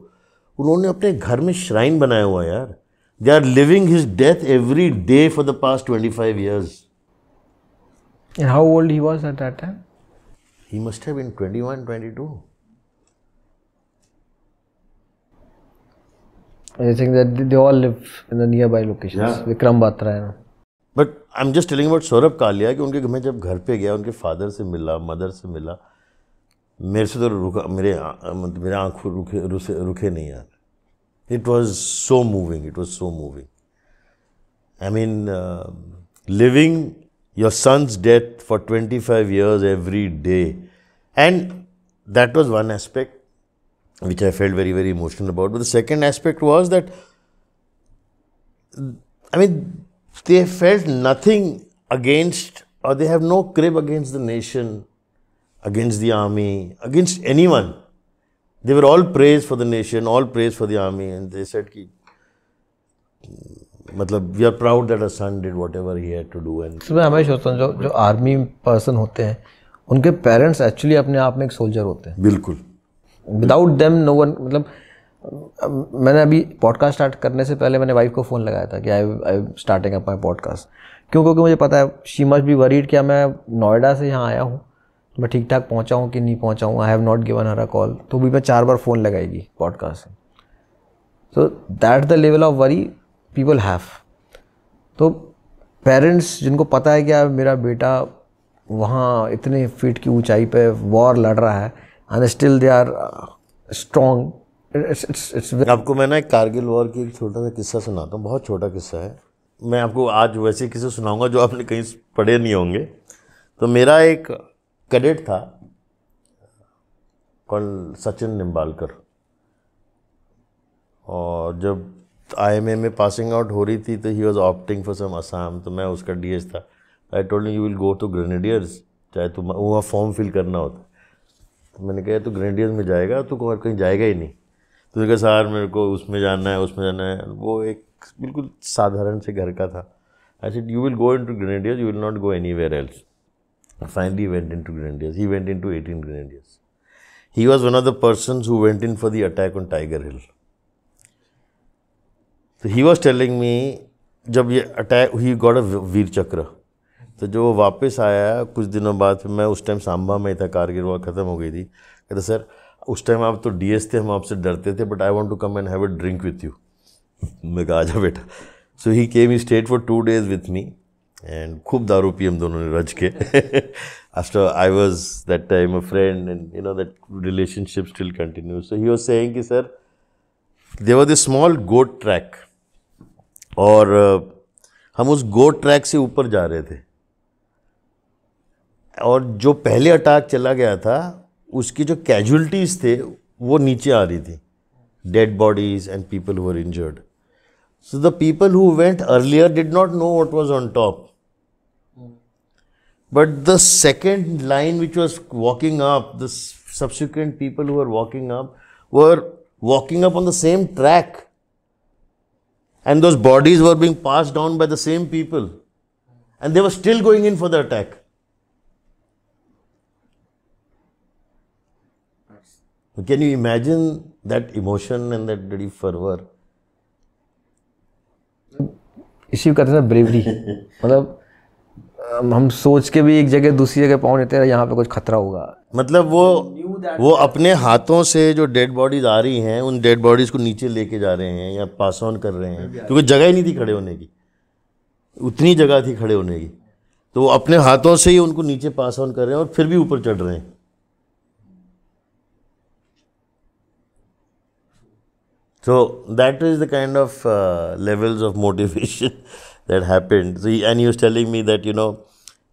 S1: उन्होंने अपने घर में श्राइन बनाया हुआ यार they are living his death every day for the past twenty five years
S2: And how old he was at that time?
S1: He must have been 21,
S2: 22. I think that they all live in the nearby locations. Yeah. Vikram Batra है
S1: But I'm just telling about Saurabh Kalia कि उनके मैं जब घर पे गया उनके father से मिला मदर से मिला मेरे से तो रुका मेरे मेरे आँख रुके रुसे रुके it was so moving it was so moving i mean uh, living your son's death for 25 years every day and that was one aspect which i felt very very emotional about but the second aspect was that i mean they felt nothing against or they have no crib against the nation against the army, against anyone. They were all praised for the nation, all praised for the army, and they said, Ki, मतलब we are proud that a son did whatever he had to do and सुबह हमें सोचता हूँ जो जो
S2: army person होते हैं उनके पेरेंट्स एक्चुअली अपने आप में एक सोल्जर होते हैं बिल्कुल विदाउट देम नो वन मतलब मैंने अभी पॉडकास्ट स्टार्ट करने से पहले मैंने वाइफ को फ़ोन लगाया था कि I I starting up my podcast क्यों क्योंकि मुझे पता है शी मस्ट बी वरीड क्या मैं नोएडा से यहाँ आया हूँ मैं ठीक ठाक पहुँचा हूँ कि नहीं पहुँचा हूँ I have not given her a call तो भी मैं चार बार फ़ोन लगाएगी पॉडकास्ट तो so that the level of worry people have तो पेरेंट्स जिनको पता है कि मेरा बेटा वहाँ इतने फीट की ऊंचाई पे वॉर लड़ रहा है and still they are strong
S1: आपको मैं ना एक कारगिल वॉर की एक छोटा सा किस्सा सुनाता हूँ बहुत छोटा किस्सा है मैं आपको आज वैसे किस्से सुनाऊंगा जो आपने कहीं पढ़े नहीं होंगे तो मेरा एक कैडेट था कल सचिन निम्बालकर और जब आई एम में पासिंग आउट हो रही थी तो ही was opting for some Assam तो मैं उसका डी एस था I told you will go to Grenadiers चाहे तुम वहाँ फॉर्म फिल करना होता तो मैंने कहा तो ग्रेनेडियर्स में जाएगा तो और कहीं जाएगा ही नहीं तो कहा सर मेरे को उसमें जाना है उसमें जाना है वो एक बिल्कुल साधारण से घर का था I said you will go into Grenadiers you will not go anywhere else and finally went into grenadiers. He went into 18 grenadiers. He was one of the persons who went in for the attack on Tiger Hill. So he was telling me, जब ये attack ही God अ वीर चक्र तो जो वो वापस आया कुछ दिनों बाद फिर मैं उस टाइम सांबा में था कारगिल वहाँ ख़त्म हो गई थी कहते सर उस टाइम आप तो डीएस थे हम आपसे डरते थे but I want to come and have a drink with you मैं कहा जा बेटा so he came he stayed for two days with me and खूब दारू पी हम दोनों ने रज के after I was that time a friend and you know that relationship still continue so he was saying sir they was a small goat track और uh, हम उस गोट ट्रैक से ऊपर जा रहे थे और जो पहले अटैक चला गया था उसकी जो कैजुअलिटीज़ थे वो नीचे आ रही थी dead bodies and people who are injured so the people who went earlier did not know what was on top But the second line which was walking up, the subsequent people who were walking up were walking up on the same track. And those bodies were being passed down by the same people. And they were still going in for the attack. Can you imagine that emotion and that bloody fervor?
S2: इसी को कहते हैं bravery मतलब हम सोच के भी एक जगह दूसरी जगह पहुंच जाते हैं यहाँ पे कुछ खतरा होगा मतलब वो वो
S1: अपने हाथों से जो डेड बॉडीज आ रही हैं उन डेड बॉडीज को नीचे लेके जा रहे हैं या पास ऑन कर रहे हैं क्योंकि जगह ही नहीं थी खड़े होने की उतनी जगह थी खड़े होने की तो वो अपने हाथों से ही उनको नीचे पास ऑन कर रहे हैं और फिर भी ऊपर चढ़ रहे हैं so that is the kind of levels of motivation that happened. So he, and he was telling me that, you know,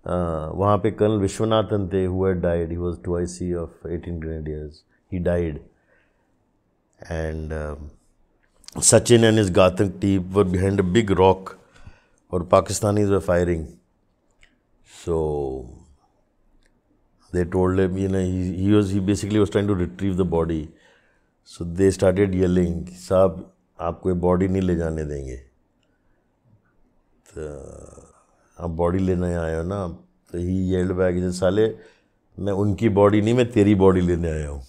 S1: uh, वहाँ पे कर्नल विश्वनाथन थे who had died. He was twice of 18 Grenadiers. He died. And um, Sachin and his Ghatak team were behind a big rock or Pakistanis were firing. So they told him, you know, he, he was he basically was trying to retrieve the body. So they started yelling, साहब आपको ये body नहीं ले जाने देंगे तो आप body लेने आए हो ना तो ही येल्ड बैग जैसे साले मैं उनकी बॉडी नहीं मैं तेरी बॉडी लेने आया हूँ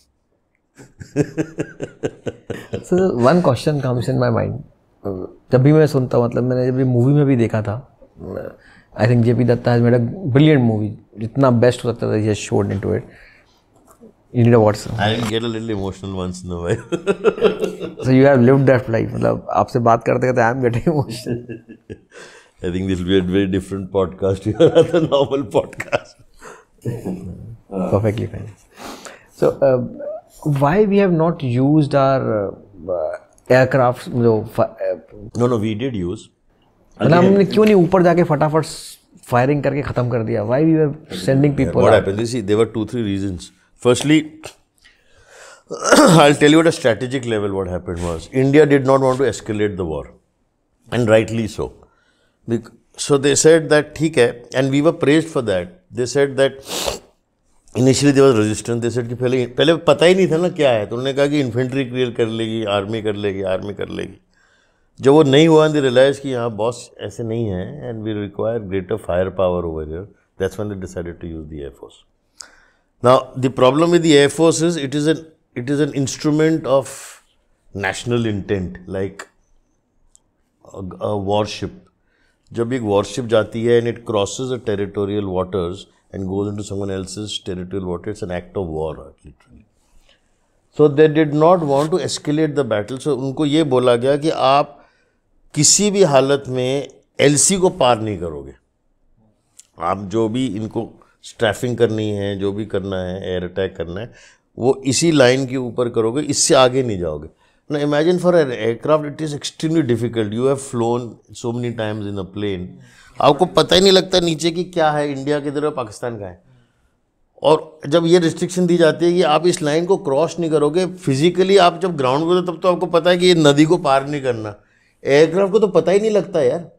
S2: sir one question comes in my mind जब भी मैं सुनता हूँ मतलब मैंने जब भी मूवी में भी देखा था I think J P Dutta has made a brilliant movie जितना बेस्ट हो सकता था ये showed into it you need a WhatsApp. I will
S1: get a little emotional once in a while. *laughs*
S2: so you have मतलब आपसे बात करते करते I am getting emotional
S1: I think this will be a very different podcast *laughs* here than a normal podcast.
S2: Perfectly fine. So, um, why we have not used our uh, aircraft? Uh, no, no, we did use. मतलब हमने क्यों नहीं ऊपर जाके फटाफट firing करके खत्म कर दिया why we are sending people what
S1: happened see there were two three reasons firstly I'll tell you at a strategic level what happened was India did not want to escalate the war, and rightly so. So they said that ठीक है, and we were praised for that They said that initially their resistance they said कि पहले पहले पता ही नहीं था ना क्या है तो उन्होंने कहा कि इन्फेंट्री क्रिएट कर लेगी आर्मी कर लेगी आर्मी कर लेगी जब वो नहीं हुआ दे रियलाइज कि यहाँ बॉस ऐसे नहीं है and we require greater fire power over here that's when they decided to use the air force now the problem with the air force is it is an it is an instrument of national intent like warship जब एक warship जाती है and it crosses a territorial waters and goes into someone territorial water it's an act of war literally so they did not want to escalate the battle so उनको ये बोला गया कि आप किसी भी हालत में एल सी को पार नहीं करोगे आप जो भी इनको स्ट्रैफिंग करनी है जो भी करना है एयर अटैक करना है वो इसी लाइन के ऊपर करोगे इससे आगे नहीं जाओगे Now imagine for an aircraft it is extremely difficult. You have flown so many times in a plane. आपको पता ही नहीं लगता नीचे की क्या है इंडिया की तरफ पाकिस्तान का है और जब ये रिस्ट्रिक्शन दी जाती है कि आप इस लाइन को क्रॉस नहीं करोगे फिजिकली आप जब ग्राउंड पर तब तो आपको पता है कि ये नदी को पार नहीं करना
S2: एयरक्राफ्ट को तो पता ही नहीं लगता यार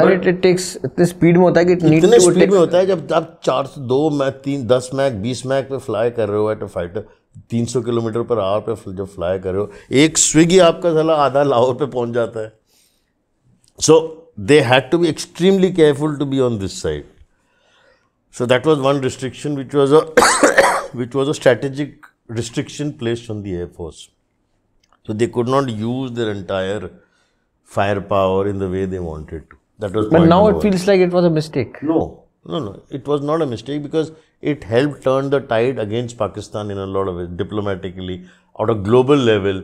S2: अरे इट टेक्स इतने स्पीड में होता है कि इतने स्पीड में
S1: होता है जब आप चार सौ दो मैक तीन दस मैक बीस मैक पे फ्लाई कर रहे हो एट अ फाइटर तीन सौ किलोमीटर पर आवर पे जब फ्लाई कर रहे हो एक स्विगी आपका सला आधा लाहौर पे पहुंच जाता है so they had to be extremely careful to be on this side so that was one restriction which was which was a strategic restriction place on the air force so they could not use their entire fire power in the way they wanted to that was now it feels
S2: like it was was a *coughs*
S1: No, no, it was not a mistake because it helped turn the tide against Pakistan in a lot of ways, diplomatically, at a global level.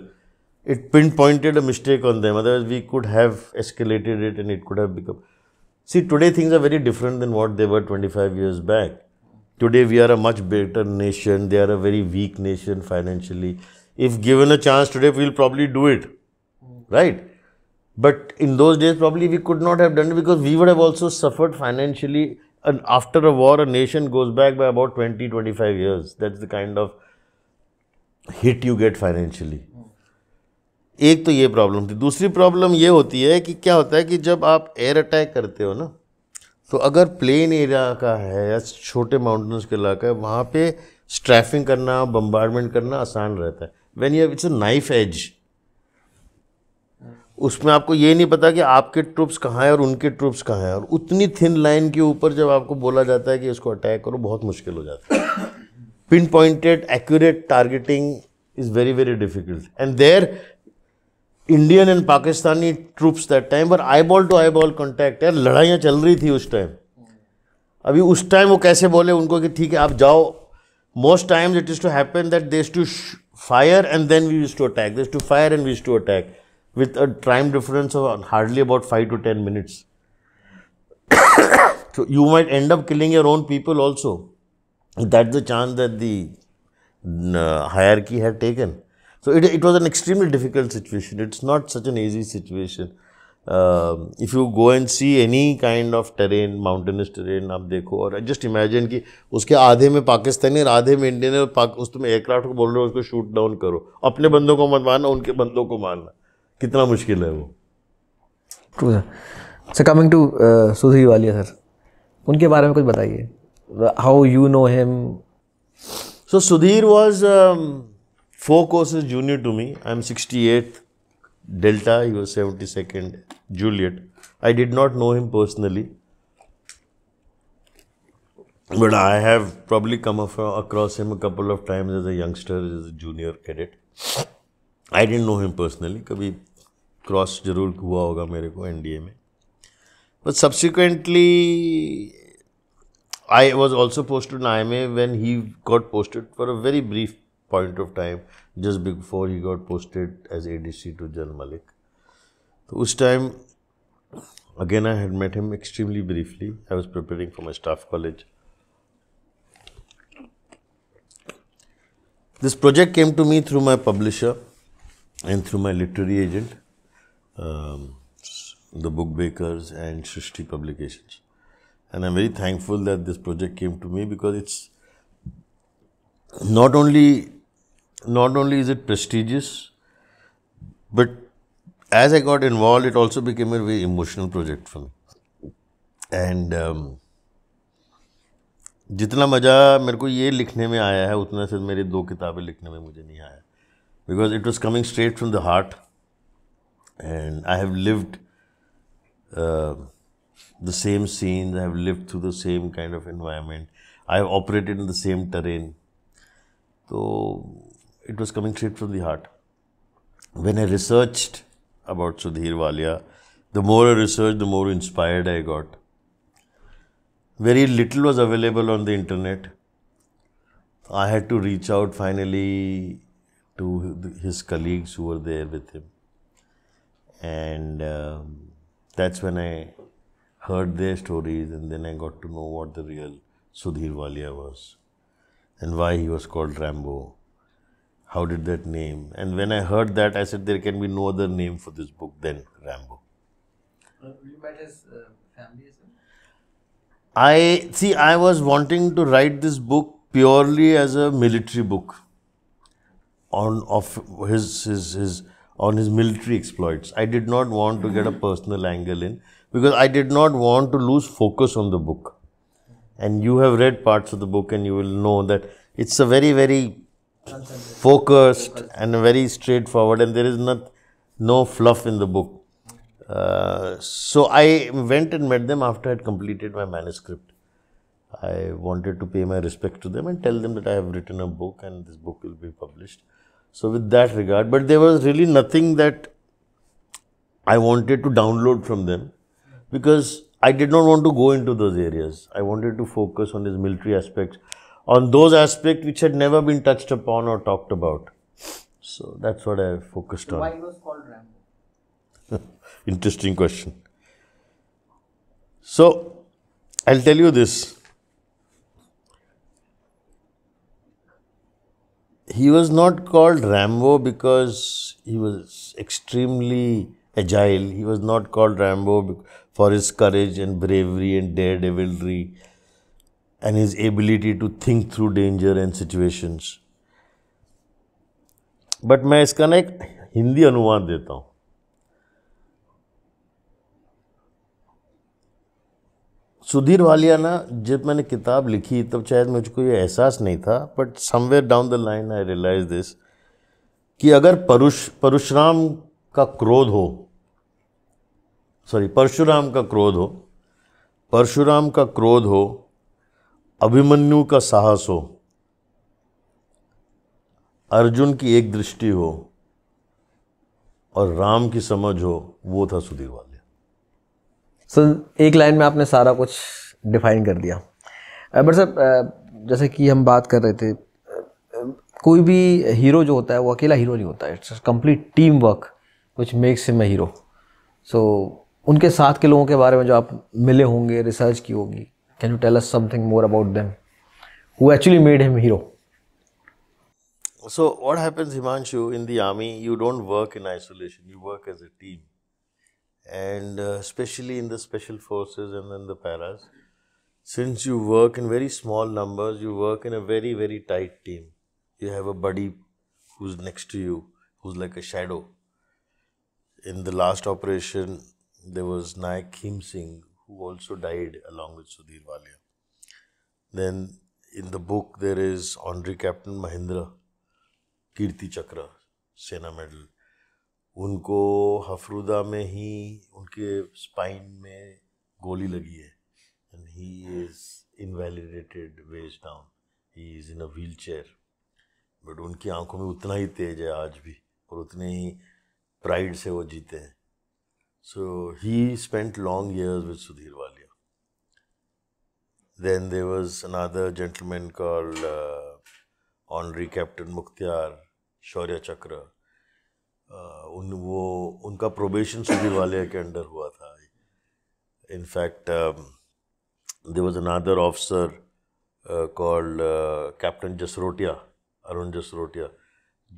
S1: It pinpointed a mistake on them, otherwise, we could have escalated it and it could have become. See, today things are very different than what they were 25 years back. Today, we are a much better nation, they are a very weak nation financially. If given a chance today, we'll probably do it, right? But in those days, probably we could not have done it because we would have also suffered financially an, after a war, a nation goes back by about 20 25 years. That's the kind of hit you get financially. एक तो ये problem थी दूसरी problem ये होती है कि क्या होता है कि जब आप एयर अटैक करते हो ना तो अगर प्लेन एरिया का है या छोटे माउंटेन्स का इलाका है वहाँ पे स्ट्रैफिंग करना बम्बार्डमेंट करना आसान रहता है when you it's a knife edge उसमें आपको ये नहीं पता कि आपके ट्रूप्स कहाँ हैं और उनके ट्रूप्स कहाँ हैं और उतनी थिन लाइन के ऊपर जब आपको बोला जाता है कि इसको अटैक करो बहुत मुश्किल हो जाता है pin pointed accurate targeting is very very difficult and there Indian and Pakistani troops that time पर eyeball to eyeball contact यार लड़ाइयाँ चल रही थी उस टाइम अभी उस टाइम वो कैसे बोले उनको कि ठीक है आप जाओ most times it is to happen that देश to fire and then we use to attack देश to fire and we use to attack with a time difference of hardly about 5 to 10 minutes. so you might end up killing your own people also. That's the chance that the uh, hierarchy had taken. So it, it was an extremely difficult situation. It's not such an easy situation. Uh, if you go and see any kind of terrain, mountainous terrain, आप देखो और just imagine कि उसके आधे में पाकिस्तानी और आधे में इंडियन और उस तुम एयरक्राफ्ट को बोल रहे हो उसको शूट डाउन करो अपने बंदों को मत मारना उनके बंदों को मारना कितना मुश्किल है वो
S2: true sir sir coming to Sudhir Walia sir उनके बारे में कुछ बताइए how you know him so Sudhir was
S1: four courses junior to me I am sixty eight delta you seventy second Juliet I did not know him personally but I have probably come across him couple of times as youngster as a junior cadet I didn't know him personally कभी cross जरूर हुआ होगा मेरे को NDA में but subsequently I was also posted in I M A when he got posted for a very brief point of time just before he got posted as A D C to Gen Malik तो उस time again I had met him extremely briefly I was preparing for my staff college this project came to me through my publisher and through my literary agent um, the bookmakers and Srishti Publications. And I'm very thankful that this project came to me because it's not only not only is it prestigious, but as I got involved, it also became a very emotional project for me. And um, जितना मज़ा मेरे को ये लिखने में आया है उतना सिर्फ मेरी दो किताबें लिखने में मुझे नहीं आया because it was coming straight from the heart and I have lived uh, the same scenes. I have lived through the same kind of environment. I have operated in the same terrain. So it was coming straight from the heart. When I researched about Sudhir Walia, the more I researched, the more inspired I got. Very little was available on the internet. I had to reach out finally to his colleagues who were there with him and um, that's when I heard their stories, and then I got to know what the real Sudhir Walia was and why he was called Rambo. How did that name? And when I heard that, I said there can be no other name for this book than Rambo.
S2: Uh, you met his uh, family sir.
S1: I see. I was wanting to write this book purely as a military book on of his his his on his military exploits. I did not want to get a personal angle in because I did not want to lose focus on the book. And you have read parts of the book and you will know that it's a very, very focused and very straightforward and there is not no fluff in the book. Uh, so I went and met them after I had completed my manuscript. I wanted to pay my respect to them and tell them that I have written a book and this book will be published. So with that regard, but there was really nothing that I wanted to download from them because I did not want to go into those areas. I wanted to focus on his military aspects, on those aspects which had never been touched upon or talked about. So that's what I focused so on. Why he was called Rambo? *laughs* Interesting question. So I'll tell you this. he was not called Rambo because he was extremely agile. He was not called Rambo for his courage and bravery and daredevilry and his ability to think through danger and situations. But मैं इसका ना एक हिंदी अनुवाद देता हूँ सुधीर वालिया ना जब मैंने किताब लिखी तब शायद मुझको ये एहसास नहीं था but somewhere down the line I realize this कि अगर परुश परशुराम का क्रोध हो सॉरी परशुराम का क्रोध हो परशुराम का क्रोध हो अभिमन्यु का साहस हो अर्जुन की एक दृष्टि हो और राम की समझ हो वो था
S2: सुधीर वाला सो so, एक लाइन में आपने सारा कुछ डिफाइन कर दिया बट सर जैसे कि हम बात कर रहे थे कोई भी हीरो जो होता है वो अकेला हीरो नहीं होता है it's complete team work which makes him hero so उनके साथ के लोगों के बारे में जो आप मिले होंगे रिसर्च की होगी can you tell us something more about them who actually made him hero
S1: so what happens, Himanshu in the army you don't work in isolation you work as a team and uh, especially in the special forces and then the paras, since you work in very small numbers, you work in a very, very tight team. You have a buddy who's next to you, who's like a shadow. In the last operation, there was Nayak Kim Singh, who also died along with Sudhir Walia. Then in the book, there is Honorary Captain Mahindra, Kirti Chakra, Sena Medal. उनको हफरुदा में ही उनके spine में गोली लगी है and he is invalidated waist down he is in a wheelchair but उनकी आंखों में उतना ही तेज है आज भी और उतने ही प्राइड से वो जीते हैं so he spent long years with Sudhir Walia then there was another gentleman call honorary captain Mukhtiyar Shaurya Chakra उन वो उनका प्रोबेशन वाले के अंडर हुआ था in fact they was another officer called captain Jasrotia Arun Jasrotia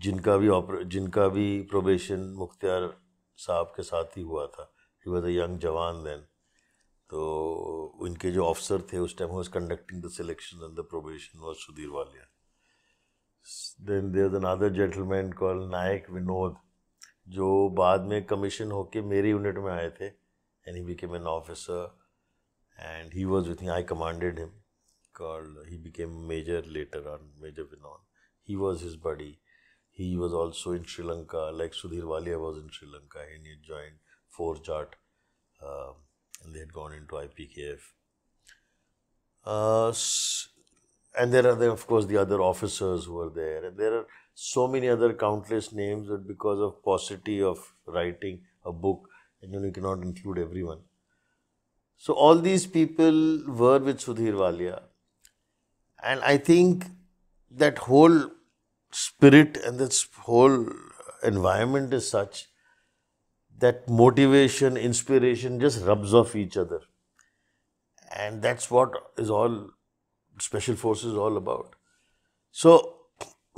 S1: जिनका भी ऑपर जिनका भी प्रोबेशन मुख्तियार साहब के साथ ही हुआ था he was a young jawan then तो उनके जो ऑफिसर थे उस time was conducting the selection and the probation was Sudhir Walia then there another gentleman call Naik Vinod जो बाद में कमीशन होके मेरे यूनिट में आए थे and he became an officer and he was with I commanded him called he became major later on major Vinod he was his buddy he was also in Sri Lanka like Sudhir Walia was in Sri Lanka in you join four chart that gone into I P K F and there are there of course the other officers who're there and there are so many other countless names, but because of paucity of writing a book, and you, you cannot include everyone. So all these people were with Sudhir Walia, and I think that whole spirit and this whole environment is such that motivation, inspiration just rubs off each other. And that's what is all special forces all about. So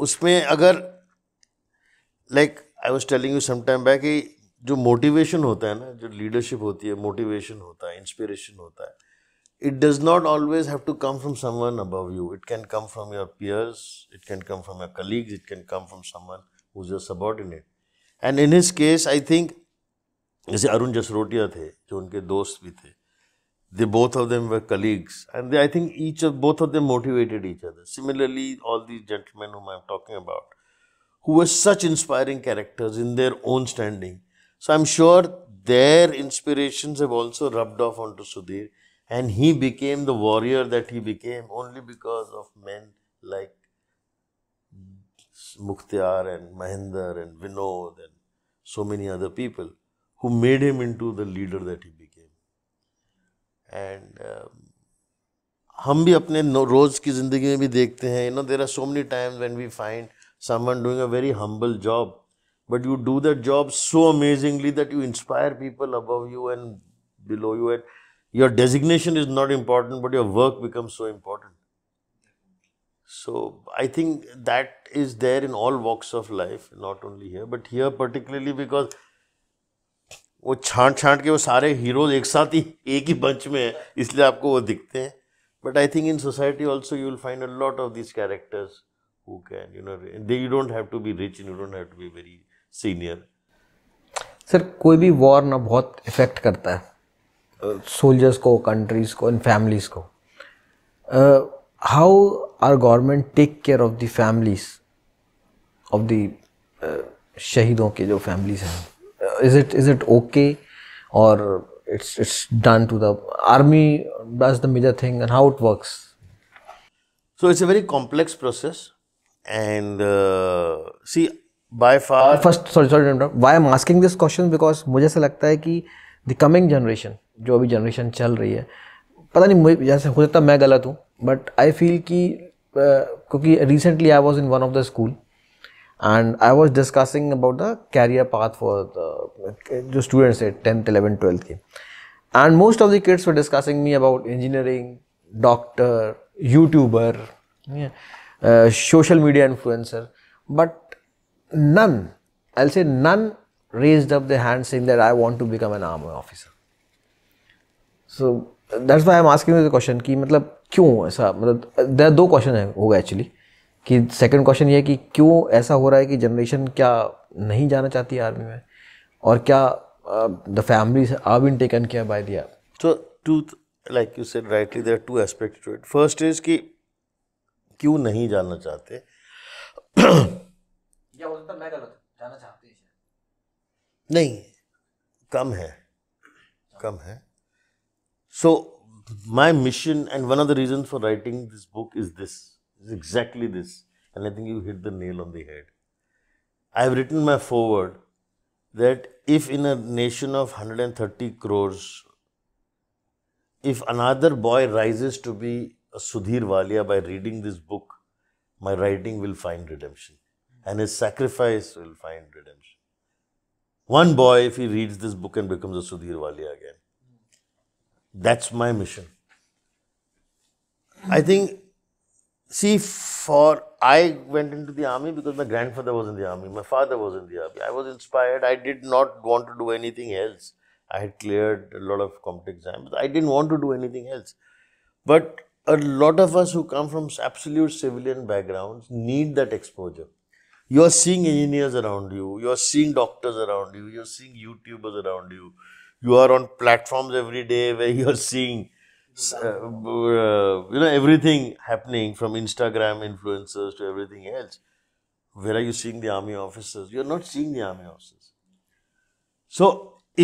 S1: उसमें अगर like I was telling you sometime back कि जो motivation होता है ना जो leadership होती है मोटिवेशन होता है इंस्पिरेशन होता है it does not always have to come from one above you it can come from your peers it can come from your colleagues it can come from someone who is your subordinate and in his case I think जैसे अरुण जसरोटिया थे जो उनके दोस्त भी थे They both of them were colleagues, and they, I think each of both of them motivated each other. Similarly, all these gentlemen whom I'm talking about, who were such inspiring characters in their own standing. So I'm sure their inspirations have also rubbed off onto Sudhir, and he became the warrior that he became only because of men like Mukhtiar and Mahinder and Vinod and so many other people who made him into the leader that he became. And um, हम भी अपने रोज़ की ज़िंदगी में भी देखते हैं you know there are so many times when we find someone doing a very humble job but you do that job so amazingly that you inspire people above you and below you and your designation is not important but your work becomes so important so i think that is there in all walks of life not only here but here particularly because वो छांट छांट के वो सारे heroes एक साथ ही एक ही bunch में है इसलिए आपको वो दिखते हैं but I think in society also you will find a lot of this characters who can you know they you don't have to be rich you don't have to be very senior
S2: sir कोई भी war ना बहुत effect करता है soldiers uh, को countries को and families को how are government take care of the families of the शहीदों के जो फैमिलीज हैं is it is it okay और it's it's done to the army does the major thing and how it works
S1: so it's a very complex process and
S2: see by far first sorry sorry by masking this question because मुझे ऐसा लगता है कि the coming generation जो अभी generation चल रही है पता नहीं जैसे हो सकता मैं गलत हूँ बट आई फील कि uh, क्योंकि recently I was in one of the school and I was discussing about the career path for the, the students at 10th, 11th, 12th. Ke. And most of the kids were discussing me about engineering, doctor, YouTuber, yeah. uh, social media influencer. But none, I'll say none raised up their hand saying that I want to become an army officer. So that's why I'm asking you the question कि मतलब क्यों ऐसा मतलब दो question है होगा actually कि second question ये है कि क्यों ऐसा हो रहा है कि जनरेशन क्या नहीं जाना चाहती आर्मी में और क्या the family are been taken care by दिया
S1: so to like you said rightly there two aspect to it first is कि क्यों नहीं जाना चाहते या उल्टा तो मैं गलत जाना चाहते हैं नहीं कम है कम है so my mission and one of the reasons for writing this book is this Is exactly this. And I think you hit the nail on the head. I've written my foreword that if in a nation of 130 crores, if another boy rises to be a Sudhir Walia by reading this book, my writing will find redemption and his sacrifice will find redemption. One boy, if he reads this book and becomes a Sudhir Walia again, that's my mission. I think See, for I went into the army because my grandfather was in the army, my father was in the army. I was inspired. I did not want to do anything else. I had cleared a lot of competent exams. I didn't want to do anything else. But a lot of us who come from absolute civilian backgrounds need that exposure. You are seeing engineers around you, you are seeing doctors around you, you are seeing YouTubers around you, you are on platforms every day where you are seeing uh, uh, you know everything happening from Instagram influencers to everything else. Where are you seeing the army officers? You're not seeing the army officers. So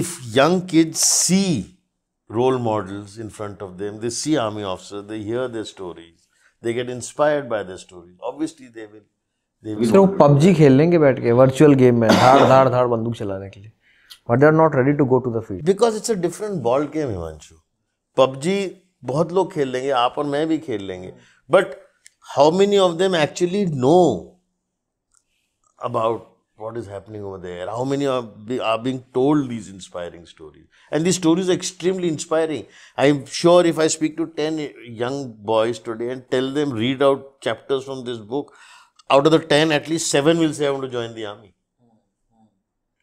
S1: if young kids see role models in front of them, they see army officers, they hear their stories, they get inspired by their stories. Obviously, they will. They will. So
S2: PUBG खेलने के बैठ virtual game, game में धाड़ धाड़ धाड़
S1: बंदूक चलाने
S2: But they are not ready to go to the field. Because
S1: it's a different ball game, Himanshu. PUBG बहुत लोग खेल लेंगे आप और मैं भी खेल लेंगे but how many of them actually know about what is happening over there how many are being told these inspiring stories and this stories extremely inspiring I am sure if I speak to ten young boys today and tell them read out chapters from this book out of the ten at least seven will say join the army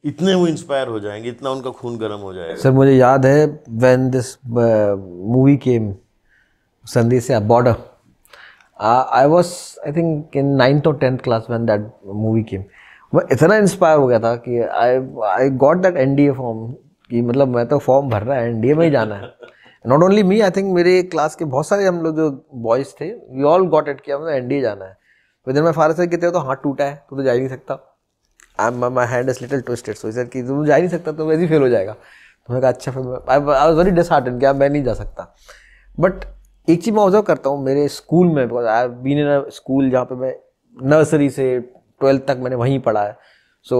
S1: इतने वो inspire हो जाएंगे इतना उनका खून गर्म हो जाएगा सर मुझे
S2: याद है when this movie came Sandesh या Border I was I think in ninth और tenth class when that movie came मैं इतना इंस्पायर हो गया था कि I I got that N D A form कि मतलब मैं तो फॉर्म भर रहा है एन डी ए में ही जाना है not only me I think मेरे क्लास के बहुत सारे हम लोग जो बॉयज़ थे वी ऑल गॉट इट किया मतलब एन डी ए जाना है फिर जब मैं फारस से कहते हो तो हाथ टूटा है तो, तो जा ही नहीं सकता I my hand is little twisted so sir कि तुम जा ही नहीं सकता तो वैसे ही फेल हो जाएगा तो मैंने कहा अच्छा फिर आई वॉज वेरी डिसहार्टन क्या मैं नहीं जा सकता बट एक चीज़ मैं ऑब्जर्व करता हूँ मेरे स्कूल में because I been in school जहाँ पे मैं नर्सरी से ट्वेल्थ तक मैंने वहीं पढ़ा है so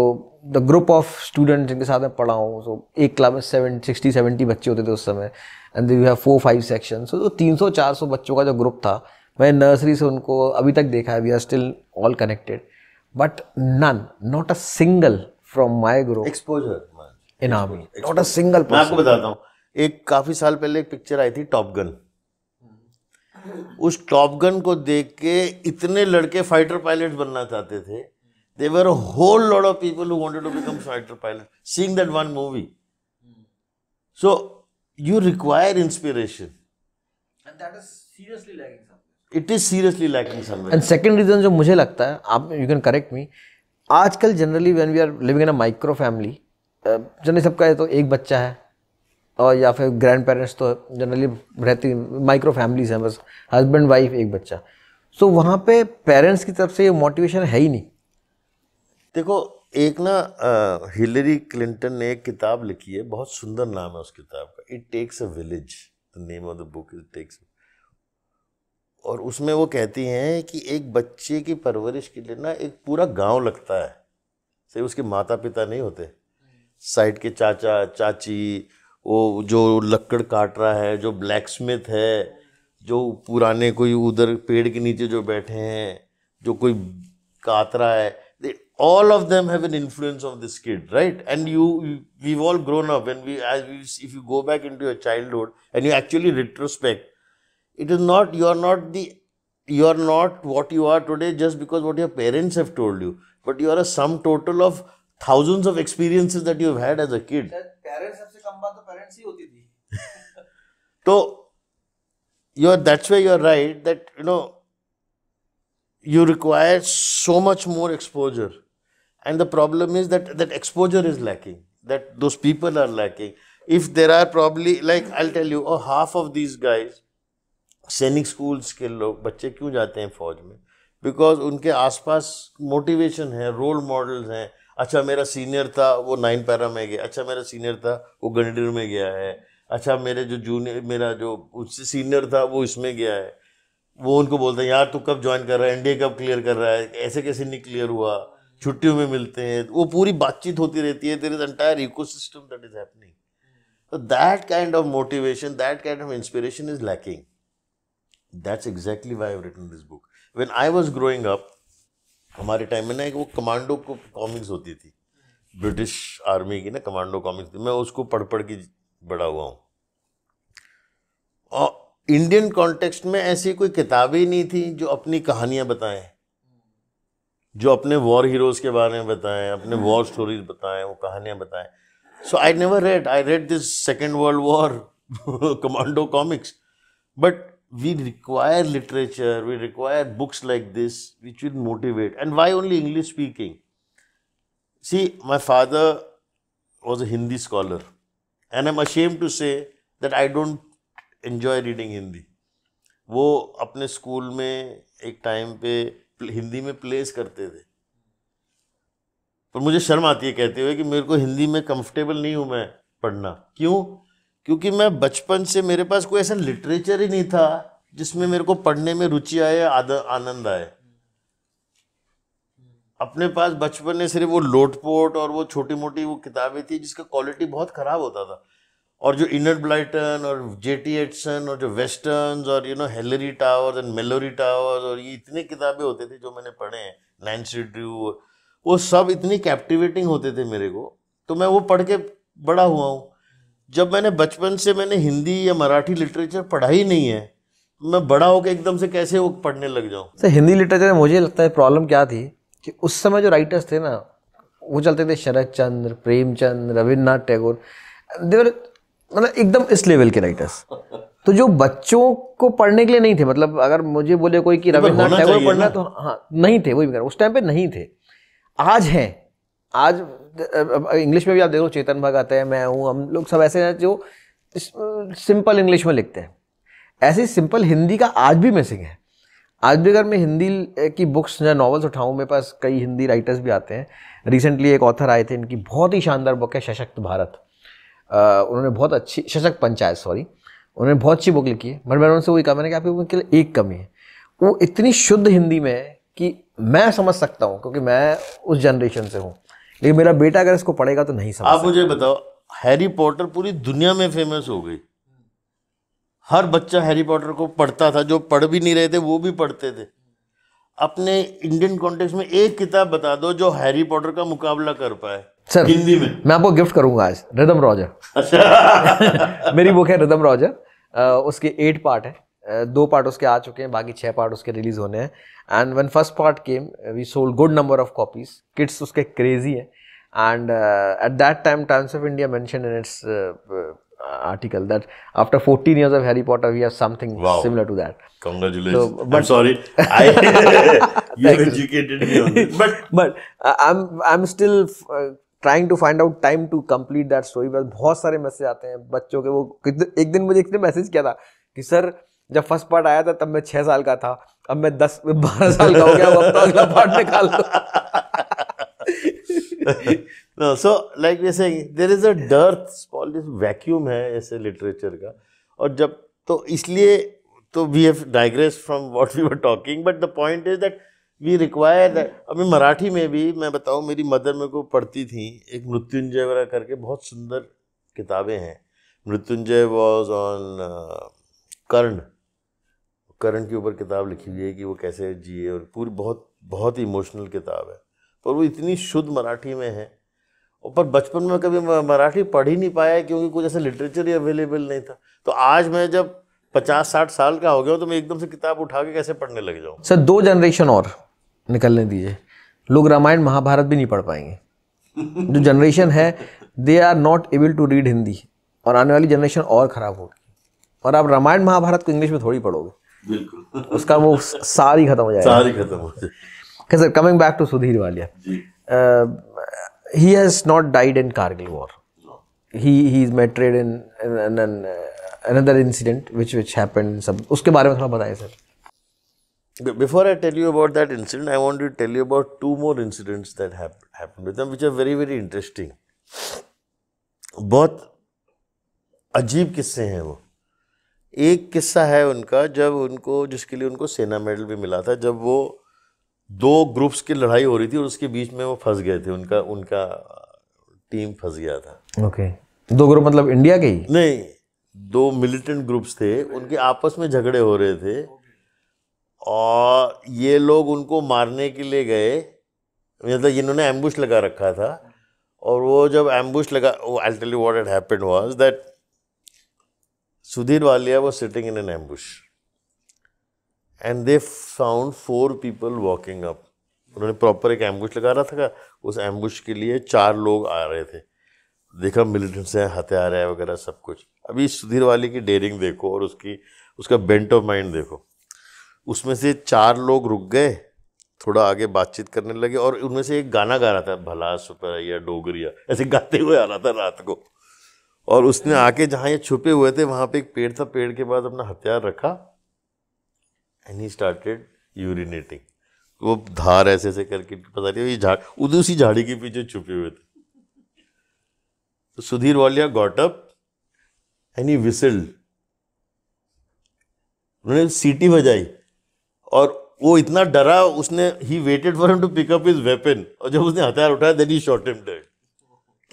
S2: the group of student जिनके साथ मैं पढ़ा हूँ सो so, एक क्लास में सेवन सिक्सटी सेवेंटी बच्चे होते थे उस समय and you have four five section so तीन सौ चार सौ बच्चों का जो ग्रुप था मैंने नर्सरी से उनको अभी तक देखा है we are still all connected but none, not a single from my group. Exposure. In army. Not a single person. मैं आपको
S1: बताता हूँ. एक काफी साल पहले एक पिक्चर आई थी टॉप गन उस टॉप गन को देख के इतने लड़के फाइटर पायलट बनना चाहते थे there were whole lot of people who wanted to become fighter pilot seeing that one movie so you require inspiration
S2: and that is seriously lagging it
S1: is seriously lacking and
S2: second reason जो मुझे लगता है आप you can correct me आजकल generally when we are living in a micro family generally सबका तो एक बच्चा है और या फिर ग्रैंड पेरेंट्स तो जनरली रहती माइक्रो फैमिलीज हैं बस हस्बैंड वाइफ एक बच्चा सो so, वहाँ पे पेरेंट्स की तरफ से ये मोटिवेशन है ही नहीं
S1: देखो एक ना हिलरी क्लिंटन ने एक किताब लिखी है बहुत सुंदर नाम है उस किताब का it takes a village the name of the book it takes और उसमें वो कहती हैं कि एक बच्चे की परवरिश के लिए ना एक पूरा गांव लगता है सिर्फ उसके माता पिता नहीं होते साइड के चाचा चाची वो जो लकड़ काट रहा है जो ब्लैक स्मिथ है जो पुराने कोई उधर पेड़ के नीचे जो बैठे हैं जो कोई कात रहा है all of them have an influence of this kid right and you we all grown up and we if you go back in to your hood and you actually retrospect It is not, you are not the, you are not what you are today just because what your parents have told you, but you are a sum total of thousands of experiences that you have had as a kid.
S2: Parents सबसे कम बात तो parents ही होती
S1: थी. *laughs* you are, that's why you are right that, you know, you require so much more exposure and the problem is that that exposure is lacking that those people are lacking if there are probably like i'll tell you oh half of these guys Sainik schools के लोग बच्चे क्यों जाते हैं फौज में because उनके आसपास मोटिवेशन है रोल मॉडल्स हैं अच्छा मेरा सीनियर था वो नाइन पैरा में गया अच्छा मेरा सीनियर था वो गंडीर में गया है अच्छा मेरे जो जूनियर मेरा जो उससे सीनियर था वो इसमें गया है वो उनको बोलते हैं यार तू कब ज्वाइन कर रहा है एनडीए कब क्लियर कर रहा है ऐसे कैसे नहीं क्लियर हुआ छुट्टियों में मिलते हैं वो पूरी बातचीत होती रहती है there is entire ecosystem that is happening that kind of motivation that kind of inspiration is lacking that's exactly why written this book when I was growing up हमारे टाइम में ना एक वो कमांडो को comics होती थी British army की ना कमांडो कॉमिक्स थी मैं उसको पढ़ पढ़ के बड़ा हुआ हूँ और इंडियन कॉन्टेक्स्ट में ऐसी कोई किताबें नहीं थी जो अपनी कहानियाँ बताएं जो अपने वॉर हीरोज़ के बारे में बताएं अपने वॉर स्टोरीज बताएं वो कहानियाँ बताएं so I never read I read this second world war commando comics but we require literature, we require books like this, which will motivate. And why only English speaking? See, my father was a Hindi scholar, and I'm ashamed to say that I don't enjoy reading Hindi. वो अपने school में एक time पे हिंदी में place करते थे पर मुझे शर्म आती है कहते हुए कि मेरे को हिंदी में कंफर्टेबल नहीं हूँ मैं पढ़ना क्यों क्योंकि मैं बचपन से मेरे पास कोई ऐसा लिटरेचर ही नहीं था जिसमें मेरे को पढ़ने में रुचि आए आनंद आए अपने पास बचपन में सिर्फ वो लोटपोट और वो छोटी मोटी वो किताबें थी जिसका क्वालिटी बहुत ख़राब होता था और जो इनर ब्लाइटन और जे टी एडसन और जो वेस्टर्न और you know Hilary Towers and Malory Towers और ये इतनी किताबें होते थे जो मैंने पढ़े हैं नाइन ड्रू वो सब इतनी कैप्टिवेटिंग होते थे मेरे को तो मैं वो पढ़ के बड़ा हुआ हूँ जब मैंने बचपन से मैंने हिंदी या मराठी लिटरेचर पढ़ा ही नहीं है मैं बड़ा होकर एकदम से कैसे वो पढ़ने लग जाऊँ
S2: सर हिंदी लिटरेचर में मुझे लगता है प्रॉब्लम क्या थी कि उस समय जो राइटर्स थे ना वो चलते थे शरद चंद्र प्रेमचंद रविन्द्रनाथ टैगोर देवर मतलब एकदम इस लेवल के राइटर्स तो जो बच्चों को पढ़ने के लिए नहीं थे मतलब अगर मुझे बोले कोई कि रविन्द्रनाथ टैगोर पढ़ना तो हाँ नहीं थे वही उस टाइम पे नहीं थे आज हैं आज इंग्लिश में भी आप देखो चेतन भगत आते हैं मैं हूँ हम लोग सब ऐसे हैं जो सिंपल इंग्लिश में लिखते हैं ऐसे सिंपल हिंदी का आज भी मिसिंग है आज भी अगर मैं हिंदी की बुक्स या नॉवल्स उठाऊँ मेरे पास कई हिंदी राइटर्स भी आते हैं रिसेंटली एक ऑथर आए थे इनकी बहुत ही शानदार बुक है सशक्त भारत उन्होंने बहुत अच्छी सशक्त पंचायत सॉरी उन्होंने बहुत अच्छी बुक लिखी है मगर मैंने उनसे वही कहा मैंने कि आपकी बुक लिए एक कमी है वो इतनी शुद्ध हिंदी में है कि मैं समझ सकता हूँ क्योंकि मैं उस जनरेशन से हूँ लेकिन मेरा बेटा अगर इसको पढ़ेगा तो नहीं समझ आप
S1: मुझे बताओ हैरी पॉटर पूरी दुनिया में फेमस हो गई हर बच्चा हैरी पॉटर को पढ़ता था जो पढ़ भी नहीं रहे थे वो भी पढ़ते थे अपने इंडियन कॉन्टेक्स्ट में एक किताब बता दो जो हैरी पॉटर
S2: का मुकाबला कर पाए सर हिंदी में मैं आपको गिफ्ट करूंगा आज रिदम रॉजर अच्छा *laughs* मेरी बुक है रिदम रॉजर उसके एट पार्ट है दो पार्ट उसके आ चुके हैं बाकी छह पार्ट उसके रिलीज़ होने हैं and one first part came we sold good number of copies kids उसके क्रेजी हैं and at that time Times of India mention in its article that after fourteen years of Harry Potter we are something similar to that trying to find out time to complete that story बहुत सारे message आते हैं बच्चों के वो एक दिन मुझे एक दिन मैसेज किया था कि सर जब फर्स्ट पार्ट आया था तब मैं छः साल का था अब मैं दस बारह साल का हो गया अब तो अगला पार्ट निकाल लो *laughs*
S1: no, so like we saying there is a dearth all है ऐसे लिटरेचर का और जब तो इसलिए तो we have digress from what we were talking but the point is that we require अभी मराठी में भी मैं बताऊँ मेरी मदर मेरे को पढ़ती थी एक मृत्युंजय वगैरह करके बहुत सुंदर किताबें हैं Mrityunjay was on uh, Karna Karan के ऊपर किताब लिखी हुई है कि वो कैसे जिए और पूरी बहुत बहुत ही इमोशनल किताब है पर वो इतनी शुद्ध मराठी में है पर बचपन में कभी मराठी पढ़ ही नहीं पाया क्योंकि कुछ ऐसा लिटरेचर ही अवेलेबल नहीं था तो आज मैं जब पचास साठ साल का हो गया तो मैं एकदम से किताब उठा के कैसे पढ़ने लग जाऊँ
S2: सर दो जनरेशन और निकलने दीजिए लोग रामायण महाभारत भी नहीं पढ़ पाएंगे जो जनरेशन है they are not able to read Hindi और आने वाली जनरेशन और ख़राब होगी और आप रामायण महाभारत को इंग्लिश में थोड़ी पढ़ोगे बिल्कुल उसका वो सारी खत्म हो जाए सारी खत्म हो जाए sir coming back to Sudhir Walia he has not died in Kargil war he he is martyred in another incident which which happened सब उसके बारे में थोड़ा बताएं sir
S1: before I tell you about that incident I want to tell you about two more incidents that happen with which are very very interesting बहुत अजीब किस्से हैं वो एक किस्सा है उनका जब उनको जिसके लिए उनको सेना मेडल भी मिला था जब वो दो ग्रुप्स की लड़ाई हो रही थी और उसके बीच में वो फंस गए थे उनका उनका टीम फंस गया था
S2: ओके okay. दो ग्रुप मतलब इंडिया के ही
S1: नहीं दो मिलिटेंट ग्रुप्स थे उनके आपस में झगड़े हो रहे थे और ये लोग उनको मारने के लिए गए मतलब इन्होंने एम्बुश लगा रखा था और वो जब एम्बुश लगा I tell you it happen was that Sudhir Walia was sitting in an ambush. And they found four people walking up. उन्होंने प्रॉपर एक एम्बुश लगा रहा था उस एम्बुश के लिए चार लोग आ रहे थे देखा मिलिटेंट्स हैं हथियार है वगैरह सब कुछ अभी सुधीर वाले की डेयरिंग देखो और उसकी उसका बेंट ऑफ माइंड देखो उसमें से चार लोग रुक गए थोड़ा आगे बातचीत करने लगे और उनमें से एक गाना गा रहा था भला या डोगरिया ऐसे गाते हुए आ रहा था रात को और उसने आके जहाँ ये छुपे हुए थे वहाँ पे एक पेड़ था पेड़ के बाद अपना हथियार रखा एंड ही स्टार्टेड यूरिनेटिंग वो धार ऐसे ऐसे करके पता नहीं ये झाड़ उधर उसी झाड़ी के पीछे छुपे हुए थे तो Sudhir Walia got up and he whistled उन्होंने सीटी बजाई और वो इतना डरा उसने he waited for him to pick up his weapon और जब उसने हथियार उठाया then he shot him dead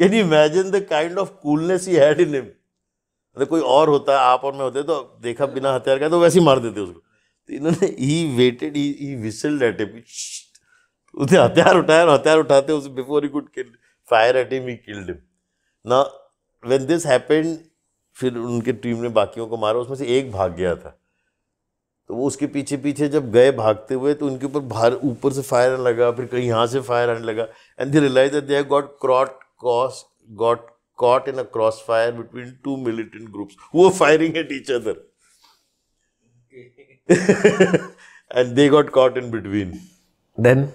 S1: can you imagine the kind of coolness he had in him अगर कोई और होता है आप और मैं होते तो देखा बिना हथियार का तो वैसे ही मार देते उसको तो इन्होंने he waited he whistled at him उसने हथियार उठाया और हथियार उठाते उसे before he could kill fire at him he killed him ना व्हेन दिस हैपेंड फिर उनके टीम ने बाकियों को मारा उसमें से एक भाग गया था तो वो उसके पीछे पीछे जब गए भागते हुए तो उनके ऊपर भार ऊपर से फायर आने लगा फिर कहीं यहाँ से फायर आने लगा and they realize that they have got caught cost, got caught in a crossfire between two militant groups who were firing at each other. and they got caught in between. Then?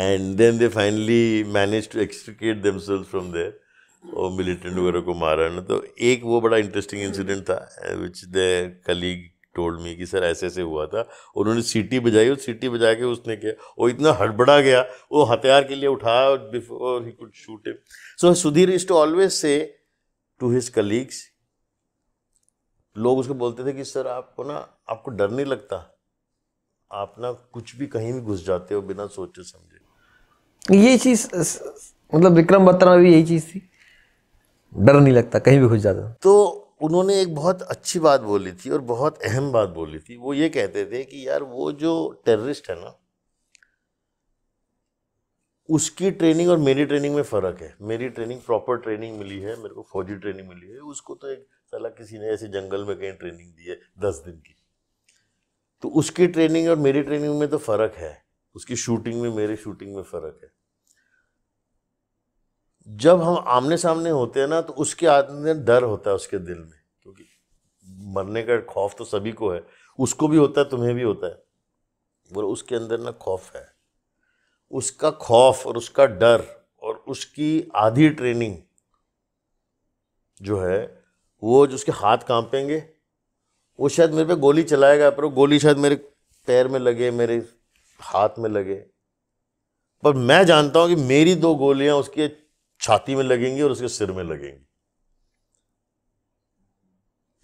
S1: And then they finally managed to extricate themselves from there. और militant वगैरह को मारा ना तो एक वो बड़ा interesting incident था which the colleague told me कि सर ऐसे ऐसे हुआ था उन्होंने सीटी बजाई और सीटी बजा के उसने किया वो इतना हड़बड़ा गया वो हथियार के लिए उठाया और before he could shoot it So Sudhir is to always say to his colleagues लोग उसको बोलते थे कि सर आपको ना आपको डर नहीं लगता आप ना कुछ भी कहीं भी घुस जाते हो बिना सोचे
S2: समझे ये चीज मतलब विक्रम बत्रा में भी यही चीज थी डर नहीं लगता कहीं भी घुस जाता
S1: तो उन्होंने एक बहुत अच्छी बात बोली थी और बहुत अहम बात बोली थी वो ये कहते थे कि यार वो जो टेररिस्ट है ना उसकी ट्रेनिंग और मेरी ट्रेनिंग में फ़र्क है मेरी ट्रेनिंग प्रॉपर ट्रेनिंग मिली है मेरे को फौजी ट्रेनिंग मिली है उसको तो एक साला किसी ने ऐसे जंगल में कहीं ट्रेनिंग दी है दस दिन की तो उसकी ट्रेनिंग और मेरी ट्रेनिंग में तो फ़र्क है उसकी शूटिंग में मेरी शूटिंग में फ़र्क है जब हम आमने सामने होते हैं ना तो उसके आदमी डर होता है उसके दिल में क्योंकि मरने का खौफ तो सभी को है उसको भी होता है तुम्हें भी होता है बोलो उसके अंदर ना खौफ है उसका खौफ और उसका डर और उसकी आधी ट्रेनिंग जो है वो जो उसके हाथ कांपेंगे वो शायद मेरे पे गोली चलाएगा पर वो गोली शायद मेरे पैर में लगे मेरे हाथ में लगे पर मैं जानता हूँ कि मेरी दो गोलियाँ उसके छाती में लगेंगी और उसके सिर में लगेंगी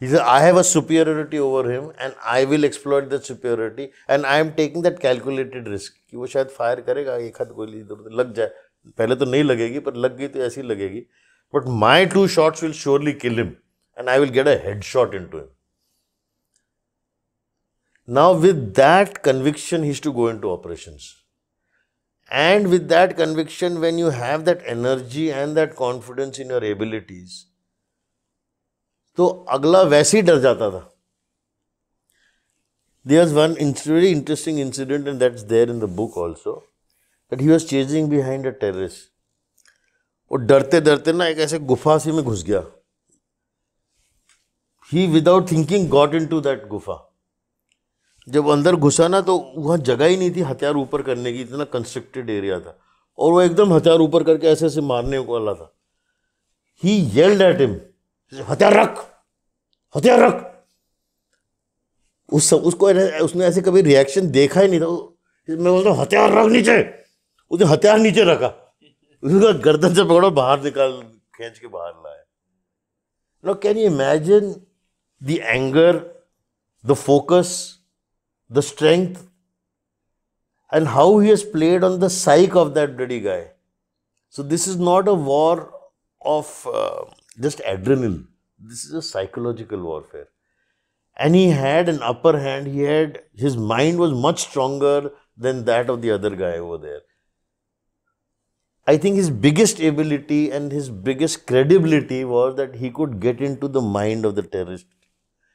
S1: He says, I have a superiority over him and I will exploit that superiority and I am taking that calculated risk कि वो शायद फायर करेगा एक हाथ गोली इधर उधर लग जाए पहले तो नहीं लगेगी पर लग गई तो ऐसी लगेगी but my two shots will surely kill him and I will get a head shot in to him Now, with that conviction, he is to go into operations. And with that conviction, when you have that energy and that confidence in your abilities, तो अगला वैसे ही डर जाता था is one very interesting incident and that's there in the book also that he was chasing behind a terrorist और डरते डरते ना एक ऐसे गुफा से में घुस गया he without thinking got in to that गुफा जब अंदर घुसा ना तो वहाँ जगह ही नहीं थी हथियार ऊपर करने की इतना कंस्ट्रक्टेड एरिया था और वो एकदम हथियार ऊपर करके ऐसे ऐसे मारने वाला था ही येल्ड एट हिम हथियार रख हथियार रख उस सब उसको उसने ऐसे कभी रिएक्शन देखा ही नहीं था मैं बोलता हूँ हथियार रख नीचे उसने हथियार नीचे रखा उसका गर्दन से पकड़ो बाहर निकाल खींच के बाहर लाया no can you imagine the anger the focus the strength and how he has played on the psyche of that daddy guy so this is not a war of just adrenaline. This is a psychological warfare. And he had an upper hand. He had his mind was much stronger than that of the other guy over there. I think his biggest ability and his biggest credibility was that he could get into the mind of the terrorist.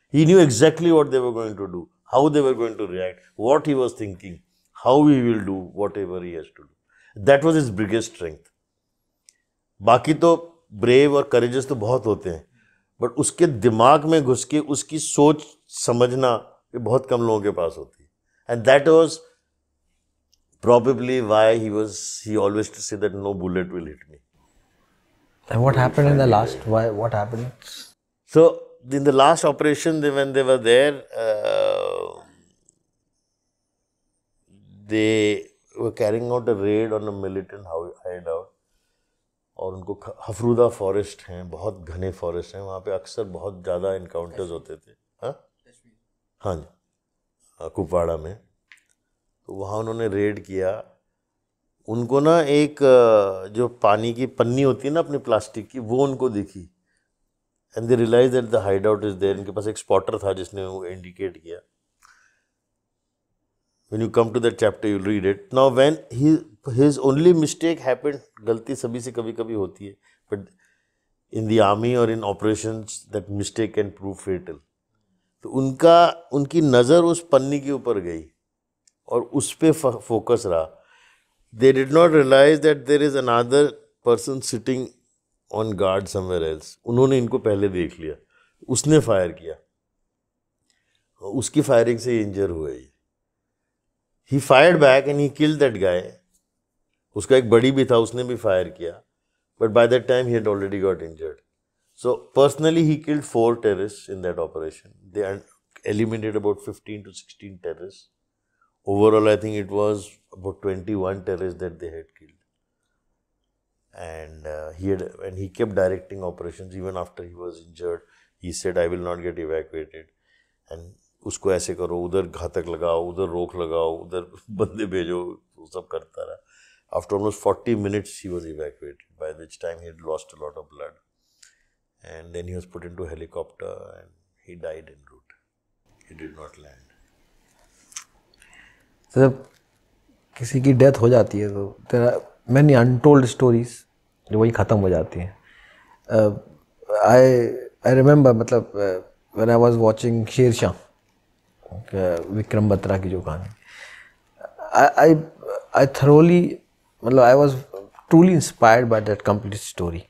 S1: He knew exactly what they were going to do, how they were going to react, what he was thinking, how he will do whatever he has to do. That was his biggest strength. बाकी brave और courageous तो बहुत होते हैं but उसके दिमाग में घुस के उसकी सोच समझना ये बहुत कम लोगों के पास होती है and that was probably why he was he always say that no bullet will
S2: hit me what happen in the last what happen so
S1: in the last operation they when they were there they were carrying out a raid on a militant how hideout और उनको हफरूदा forest हैं बहुत घने forest हैं वहाँ पे अक्सर बहुत ज़्यादा इनकाउंटर्स होते थे हाँ हाँ जी कुपवाड़ा में तो वहाँ उन्होंने रेड किया उनको ना एक जो पानी की पन्नी होती है ना अपनी प्लास्टिक की वो उनको दिखी and they realize that the hideout is there इनके पास एक स्पॉटर था जिसने वो इंडिकेट किया when you come to that chapter you'll read it now when he his only mistake happened गलती सभी से कभी कभी होती है but in the army or in operations that mistake can prove fatal तो उनका उनकी नज़र उस पन्नी के ऊपर गई और उस पर फोकस रहा they did not realize that there is another person sitting on guard somewhere else उन्होंने इनको पहले देख लिया उसने फायर किया उसकी फायरिंग से इंजर हुआ ये He fired back and he killed that guy. उसका एक बड़ी भी था उसने भी फायर किया but by that time he had already got injured so personally he killed four terrorist in eliminated about 15 to 16 terrorists overall i think it was about 21 terrorists that they had killed and uh, he kept directing operations even after he was injured. He said, "I will not get evacuated," उसको ऐसे करो उधर घातक लगाओ उधर रोक लगाओ उधर *laughs* बंदे भेजो वो सब करता रहा after almost forty minutes he was evacuated by which time he lost lot of blood and then he was put in to helicopter and he died in route he did not land
S2: जब किसी की death हो जाती है तो तेरा many untold stories जो वही ख़त्म हो जाती हैं आई आई रिमेंबर मतलब when I was watching Sher Shah Vikram Batra की जो कहानी आई आई थरोली मतलब I was truly inspired by that complete story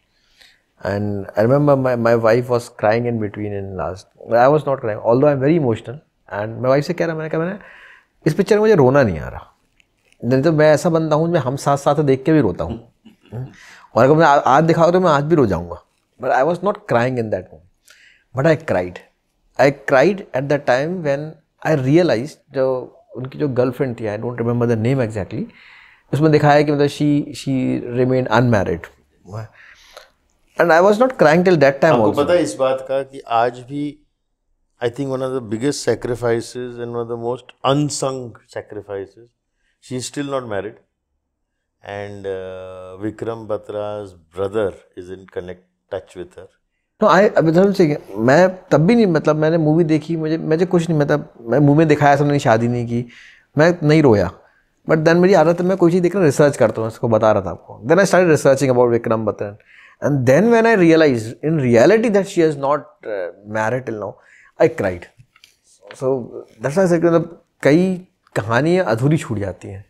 S2: and I remember my my wife was crying in between in last I was not crying although I am very emotional and मैं wife से कह रहा मैंने कहा मैंने इस picture में मुझे रोना नहीं आ रहा नहीं तो मैं ऐसा बनता हूँ मैं हम साथ साथ देख के भी रोता हूँ और अगर मैं आज दिखाऊँ तो मैं आज भी रो जाऊँगा but I was not crying in that moment but I cried I cried at the time when I realize जो उनकी जो गर्लफ्रेंड थी I don't remember the name exactly उसमें दिखाया कि मतलब she she remain unmarried and I was not crying till that time आपको पता है इस
S1: बात का कि आज भी I think one of the biggest sacrifices and one of the most
S2: unsung
S1: sacrifice she is still not married and Vikram Batra's brother is in connect touch with her
S2: no I अभी ठीक मैं तब भी नहीं मतलब मैंने मूवी देखी मुझे मुझे कुछ नहीं मतलब मैं मूवी दिखाया सबने शादी नहीं की मैं नहीं रोया बट देन मेरी आदत है मैं कोई चीज़ देख रहा रिसर्च करता हूँ इसको बता रहा था आपको then I start researching about Vikram Batra and then when I realize in reality that she is not married till now I cried so that's मतलब कई कहानियाँ अधूरी छूट जाती हैं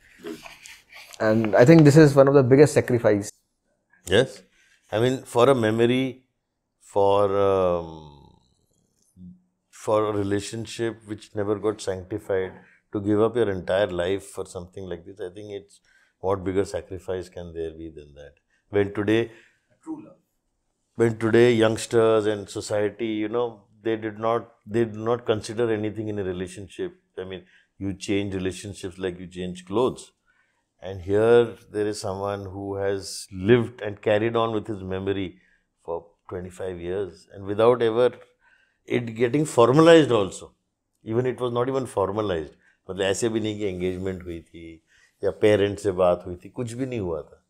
S2: and I think this is one of the biggest sacrifice
S1: yes I mean for a memory for um, for a relationship which never got sanctified to give up your entire life for something like this i think it's what bigger sacrifice can there be than that when today when today youngsters and society you know they did not they did not consider anything in a relationship i mean you change relationships like you change clothes and here there is someone who has lived and carried on with his memory 25 years and without ever it getting formalized also even it was not even formalize मतलब ऐसे भी नहीं कि engagement हुई थी या parents से बात हुई थी कुछ भी नहीं हुआ था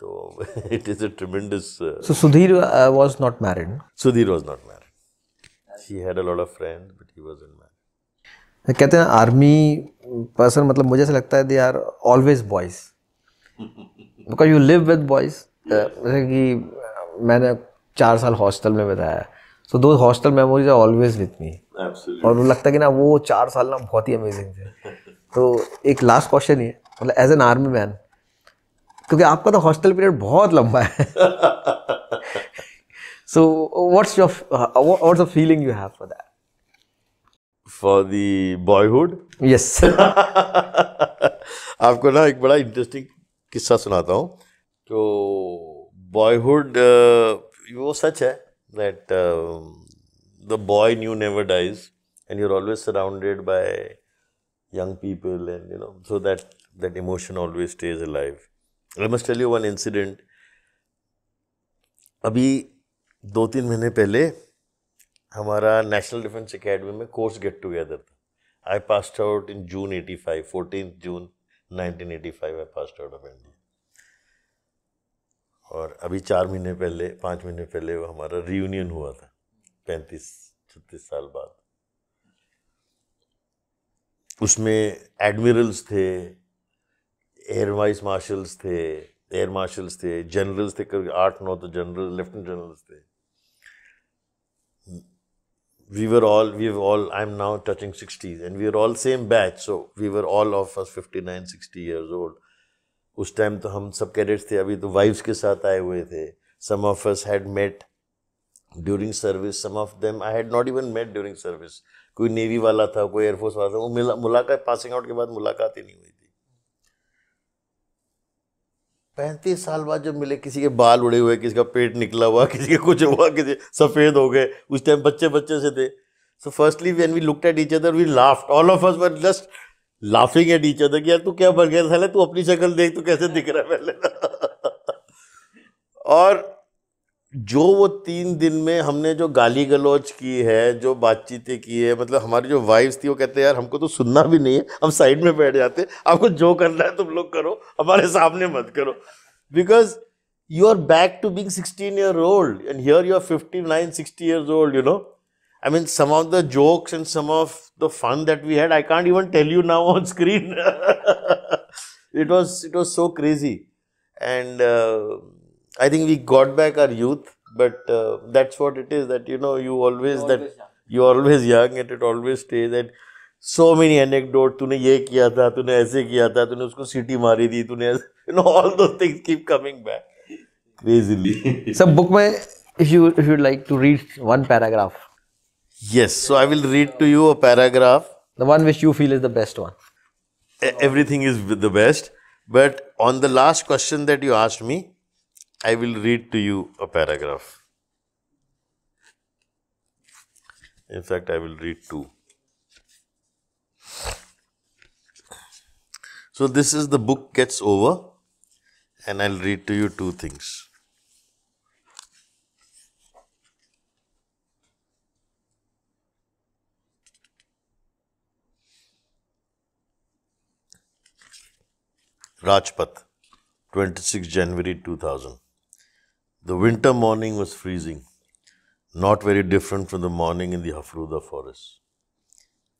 S1: तो it is a tremendous Sudhir
S2: was not married Sudhir was
S1: not married she had a lot of friends but he in
S2: married कहते हैं आर्मी पर्सन मतलब मुझे ऐसा लगता है they are always boys because you live with boys जैसे कि मैंने चार साल हॉस्टल में बताया so those hostel memories are always with me और मुझे लगता है कि ना वो चार साल ना बहुत ही अमेजिंग थे तो एक लास्ट क्वेश्चन ये मतलब एज एन आर्मी मैन क्योंकि आपका तो हॉस्टल पीरियड बहुत लंबा है so what's your what's the feeling you have for that
S1: for the boyhood yes आपको ना एक बड़ा इंटरेस्टिंग किस्सा सुनाता हूँ तो बॉयहुड uh, वो सच है that the boy knew never dies and you are always surrounded by people and you know so that that emotion always stays a life I must tell you one incident अभी दो तीन महीने पहले हमारा national defence academy में course get together था I pass out in June eighty five fourteen June eighty five I pass out of India और अभी चार महीने पहले पाँच महीने पहले वो हमारा रीयूनियन हुआ था पैंतीस छत्तीस साल बाद उसमें एडमिरल्स थे एयर वाइस मार्शल्स थे एयर मार्शल्स थे जनरल्स थे करके आठ नौ तो जनरल लेफ्टिनेंट जनरल्स थे we were all all I am now touching sixties and we are all same batch so we were all of first fifty nine sixty years old उस time तो हम सब कैडेट्स थे अभी तो wives के साथ आए हुए थे some of us had met during service some of them I had not even met during service कोई नेवी वाला था कोई एयरफोर्स वाला था वो मिला मुलाकात पासिंग आउट के बाद मुलाकात ही नहीं हुई थी पैंतीस साल बाद जब मिले किसी के बाल उड़े हुए किसी का पेट निकला हुआ किसी के कुछ हुआ किसी सफ़ेद हो गए उस टाइम बच्चे बच्चे से थे so firstly when we look at each other we laughed all of us were just laughing है नीचे तक यार तू क्या बन गया साला तू अपनी शक्ल देख तो कैसे दिख रहा है पहले और जो वो तीन दिन में हमने जो गाली गलौज की है जो बातचीतें की है मतलब हमारी जो वाइफ्स थी वो कहते हैं यार हमको तो सुनना भी नहीं है हम साइड में बैठ जाते आपको जो करना है तुम लोग करो हमारे सामने मत करो because you are back to being sixteen year old and here you are fifty nine sixty years old you know I mean, some of the jokes and some of the fun that we had, I can't even tell you now on *laughs* screen. it was it was so crazy, and uh, I think we got back our youth. But uh, that's what it is that you know you always, always that young. you always young and it always stays that so many anecdotes. तूने ये किया था, तूने ऐसे किया था, तूने उसको सीटी मारी थी, तूने you know all those things keep coming back
S2: crazily. so *laughs* book में if you if you like to read one paragraph
S1: Yes. So I will read to you a paragraph.
S2: The one which you feel is the best one.
S1: Everything is the best. But on the last question that you asked me, I will read to you a paragraph. In fact, I will read two. So, this is the book gets over, and I'll read to you two things. Rajpath, 26 January 2000. The winter morning was freezing, not very different from the morning in the Hafruda forest.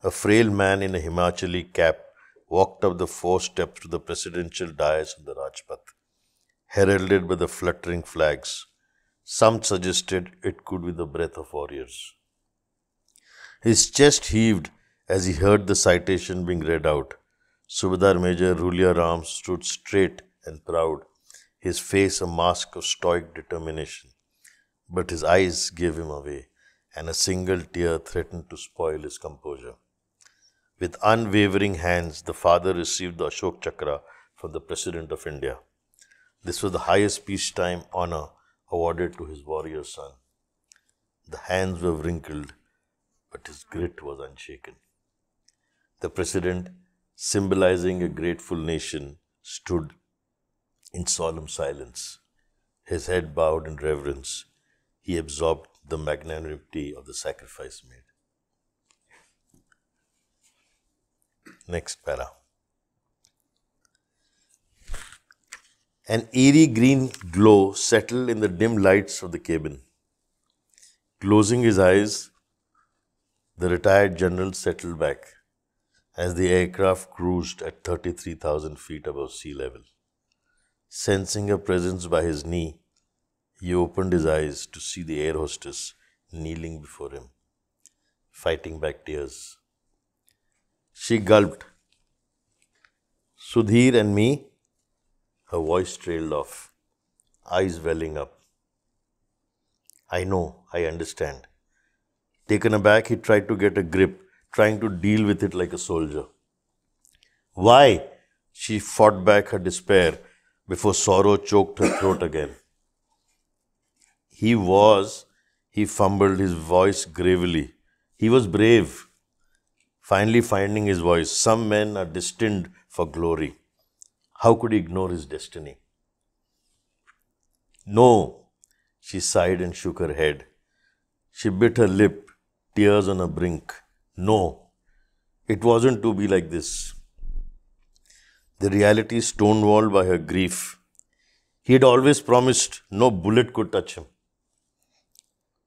S1: A frail man in a Himachali cap walked up the four steps to the presidential dais on the Rajpath, heralded by the fluttering flags. Some suggested it could be the breath of warriors. His chest heaved as he heard the citation being read out Subedar Major Rulia Ram stood straight and proud, his face a mask of stoic determination. But his eyes gave him away, and a single tear threatened to spoil his composure. With unwavering hands, the father received the Ashok Chakra from the President of India. This was the highest peacetime honor awarded to his warrior son. The hands were wrinkled, but his grit was unshaken. The President symbolizing a grateful nation, stood in solemn silence. His head bowed in reverence, he absorbed the magnanimity of the sacrifice made. Next para. An eerie green glow settled in the dim lights of the cabin. Closing his eyes, the retired general settled back as the aircraft cruised at 33,000 feet above sea level. Sensing a presence by his knee, he opened his eyes to see the air hostess kneeling before him, fighting back tears. She gulped. Sudhir and me, her voice trailed off, eyes welling up. I know, I understand. Taken aback, he tried to get a grip trying to deal with it like a soldier. Why? She fought back her despair before sorrow choked her throat again. He was, he fumbled his voice gravely. He was brave, finally finding his voice. Some men are destined for glory. How could he ignore his destiny? No, she sighed and shook her head. She bit her lip, tears on the brink. No, it wasn't to be like this. The reality stonewalled by her grief. He had always promised no bullet could touch him.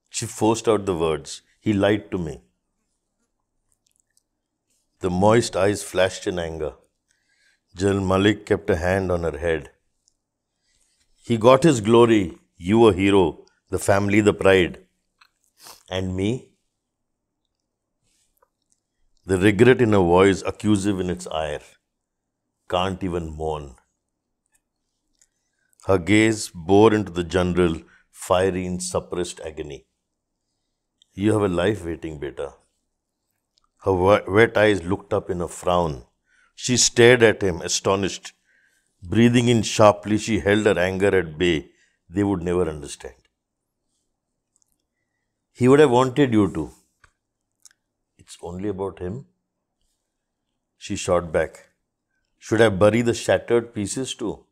S1: She forced out the words. He lied to me. The moist eyes flashed in anger. Jal Malik kept a hand on her head. He got his glory, you a hero, the family the pride. And me? The regret in her voice, accusive in its ire, can't even mourn. Her gaze bore into the general, fiery in suppressed agony. You have a life waiting, beta. Her wet eyes looked up in a frown. She stared at him, astonished. Breathing in sharply, she held her anger at bay. They would never understand. He would have wanted you to. It's only about him. She shot back. Should I bury the shattered pieces too?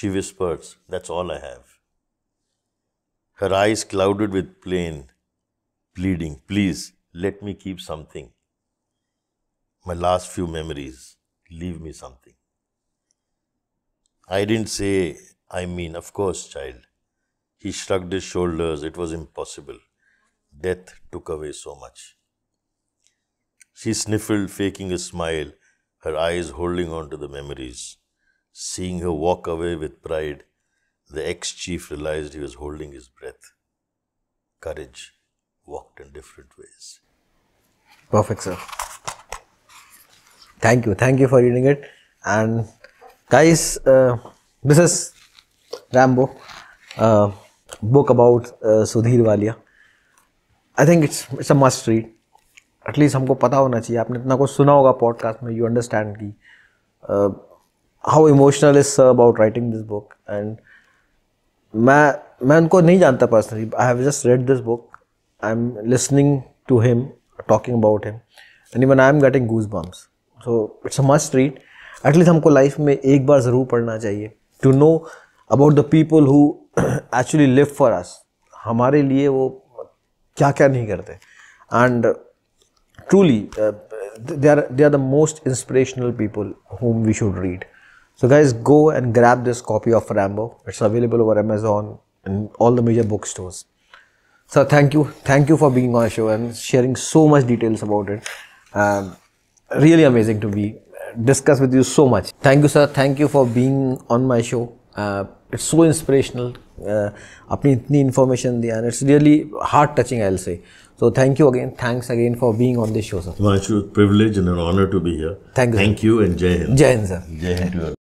S1: She whispers, That's all I have. Her eyes clouded with plain, pleading, Please let me keep something. My last few memories, leave me something. I didn't say, I mean, of course, child. He shrugged his shoulders. It was impossible. Death took away so much. She sniffled, faking a smile, her eyes holding on to the memories. Seeing her walk away with pride, the ex chief realized he was holding his breath. Courage walked in different ways.
S2: Perfect, sir. Thank you. Thank you for reading it. And guys, uh, this is Rambo, uh, book about uh, Sudhir Walia. I think it's it's a must read at least हमको पता होना चाहिए आपने इतना कुछ सुना होगा podcast में यू अंडरस्टैंड की how emotional is about writing this book and मैं मैं उनको नहीं जानता personally I have just read this book I am listening to him talking about him and even I am getting goose bumps so it's a must read at least हमको life में एक बार ज़रूर पढ़ना चाहिए to know about the people who actually live for us हमारे लिए वो क्या क्या नहीं करते and uh, truly uh, they are they are the most inspirational people whom we should read so guys go and grab this copy of rambo it's available over amazon and all the major bookstores so thank you thank you for being on the show and sharing so much details about it um, really amazing to be uh, discuss with you so much thank you sir thank you for being on my show it's so inspirational आपने इतनी information and It's really heart touching. I will say. So thank you again. Thanks again for being on this show, sir.
S1: Himanshu, privilege and an honor to be here. Thank you. Thank you and Jai Hind. Jai Hind, sir. Jai Hind.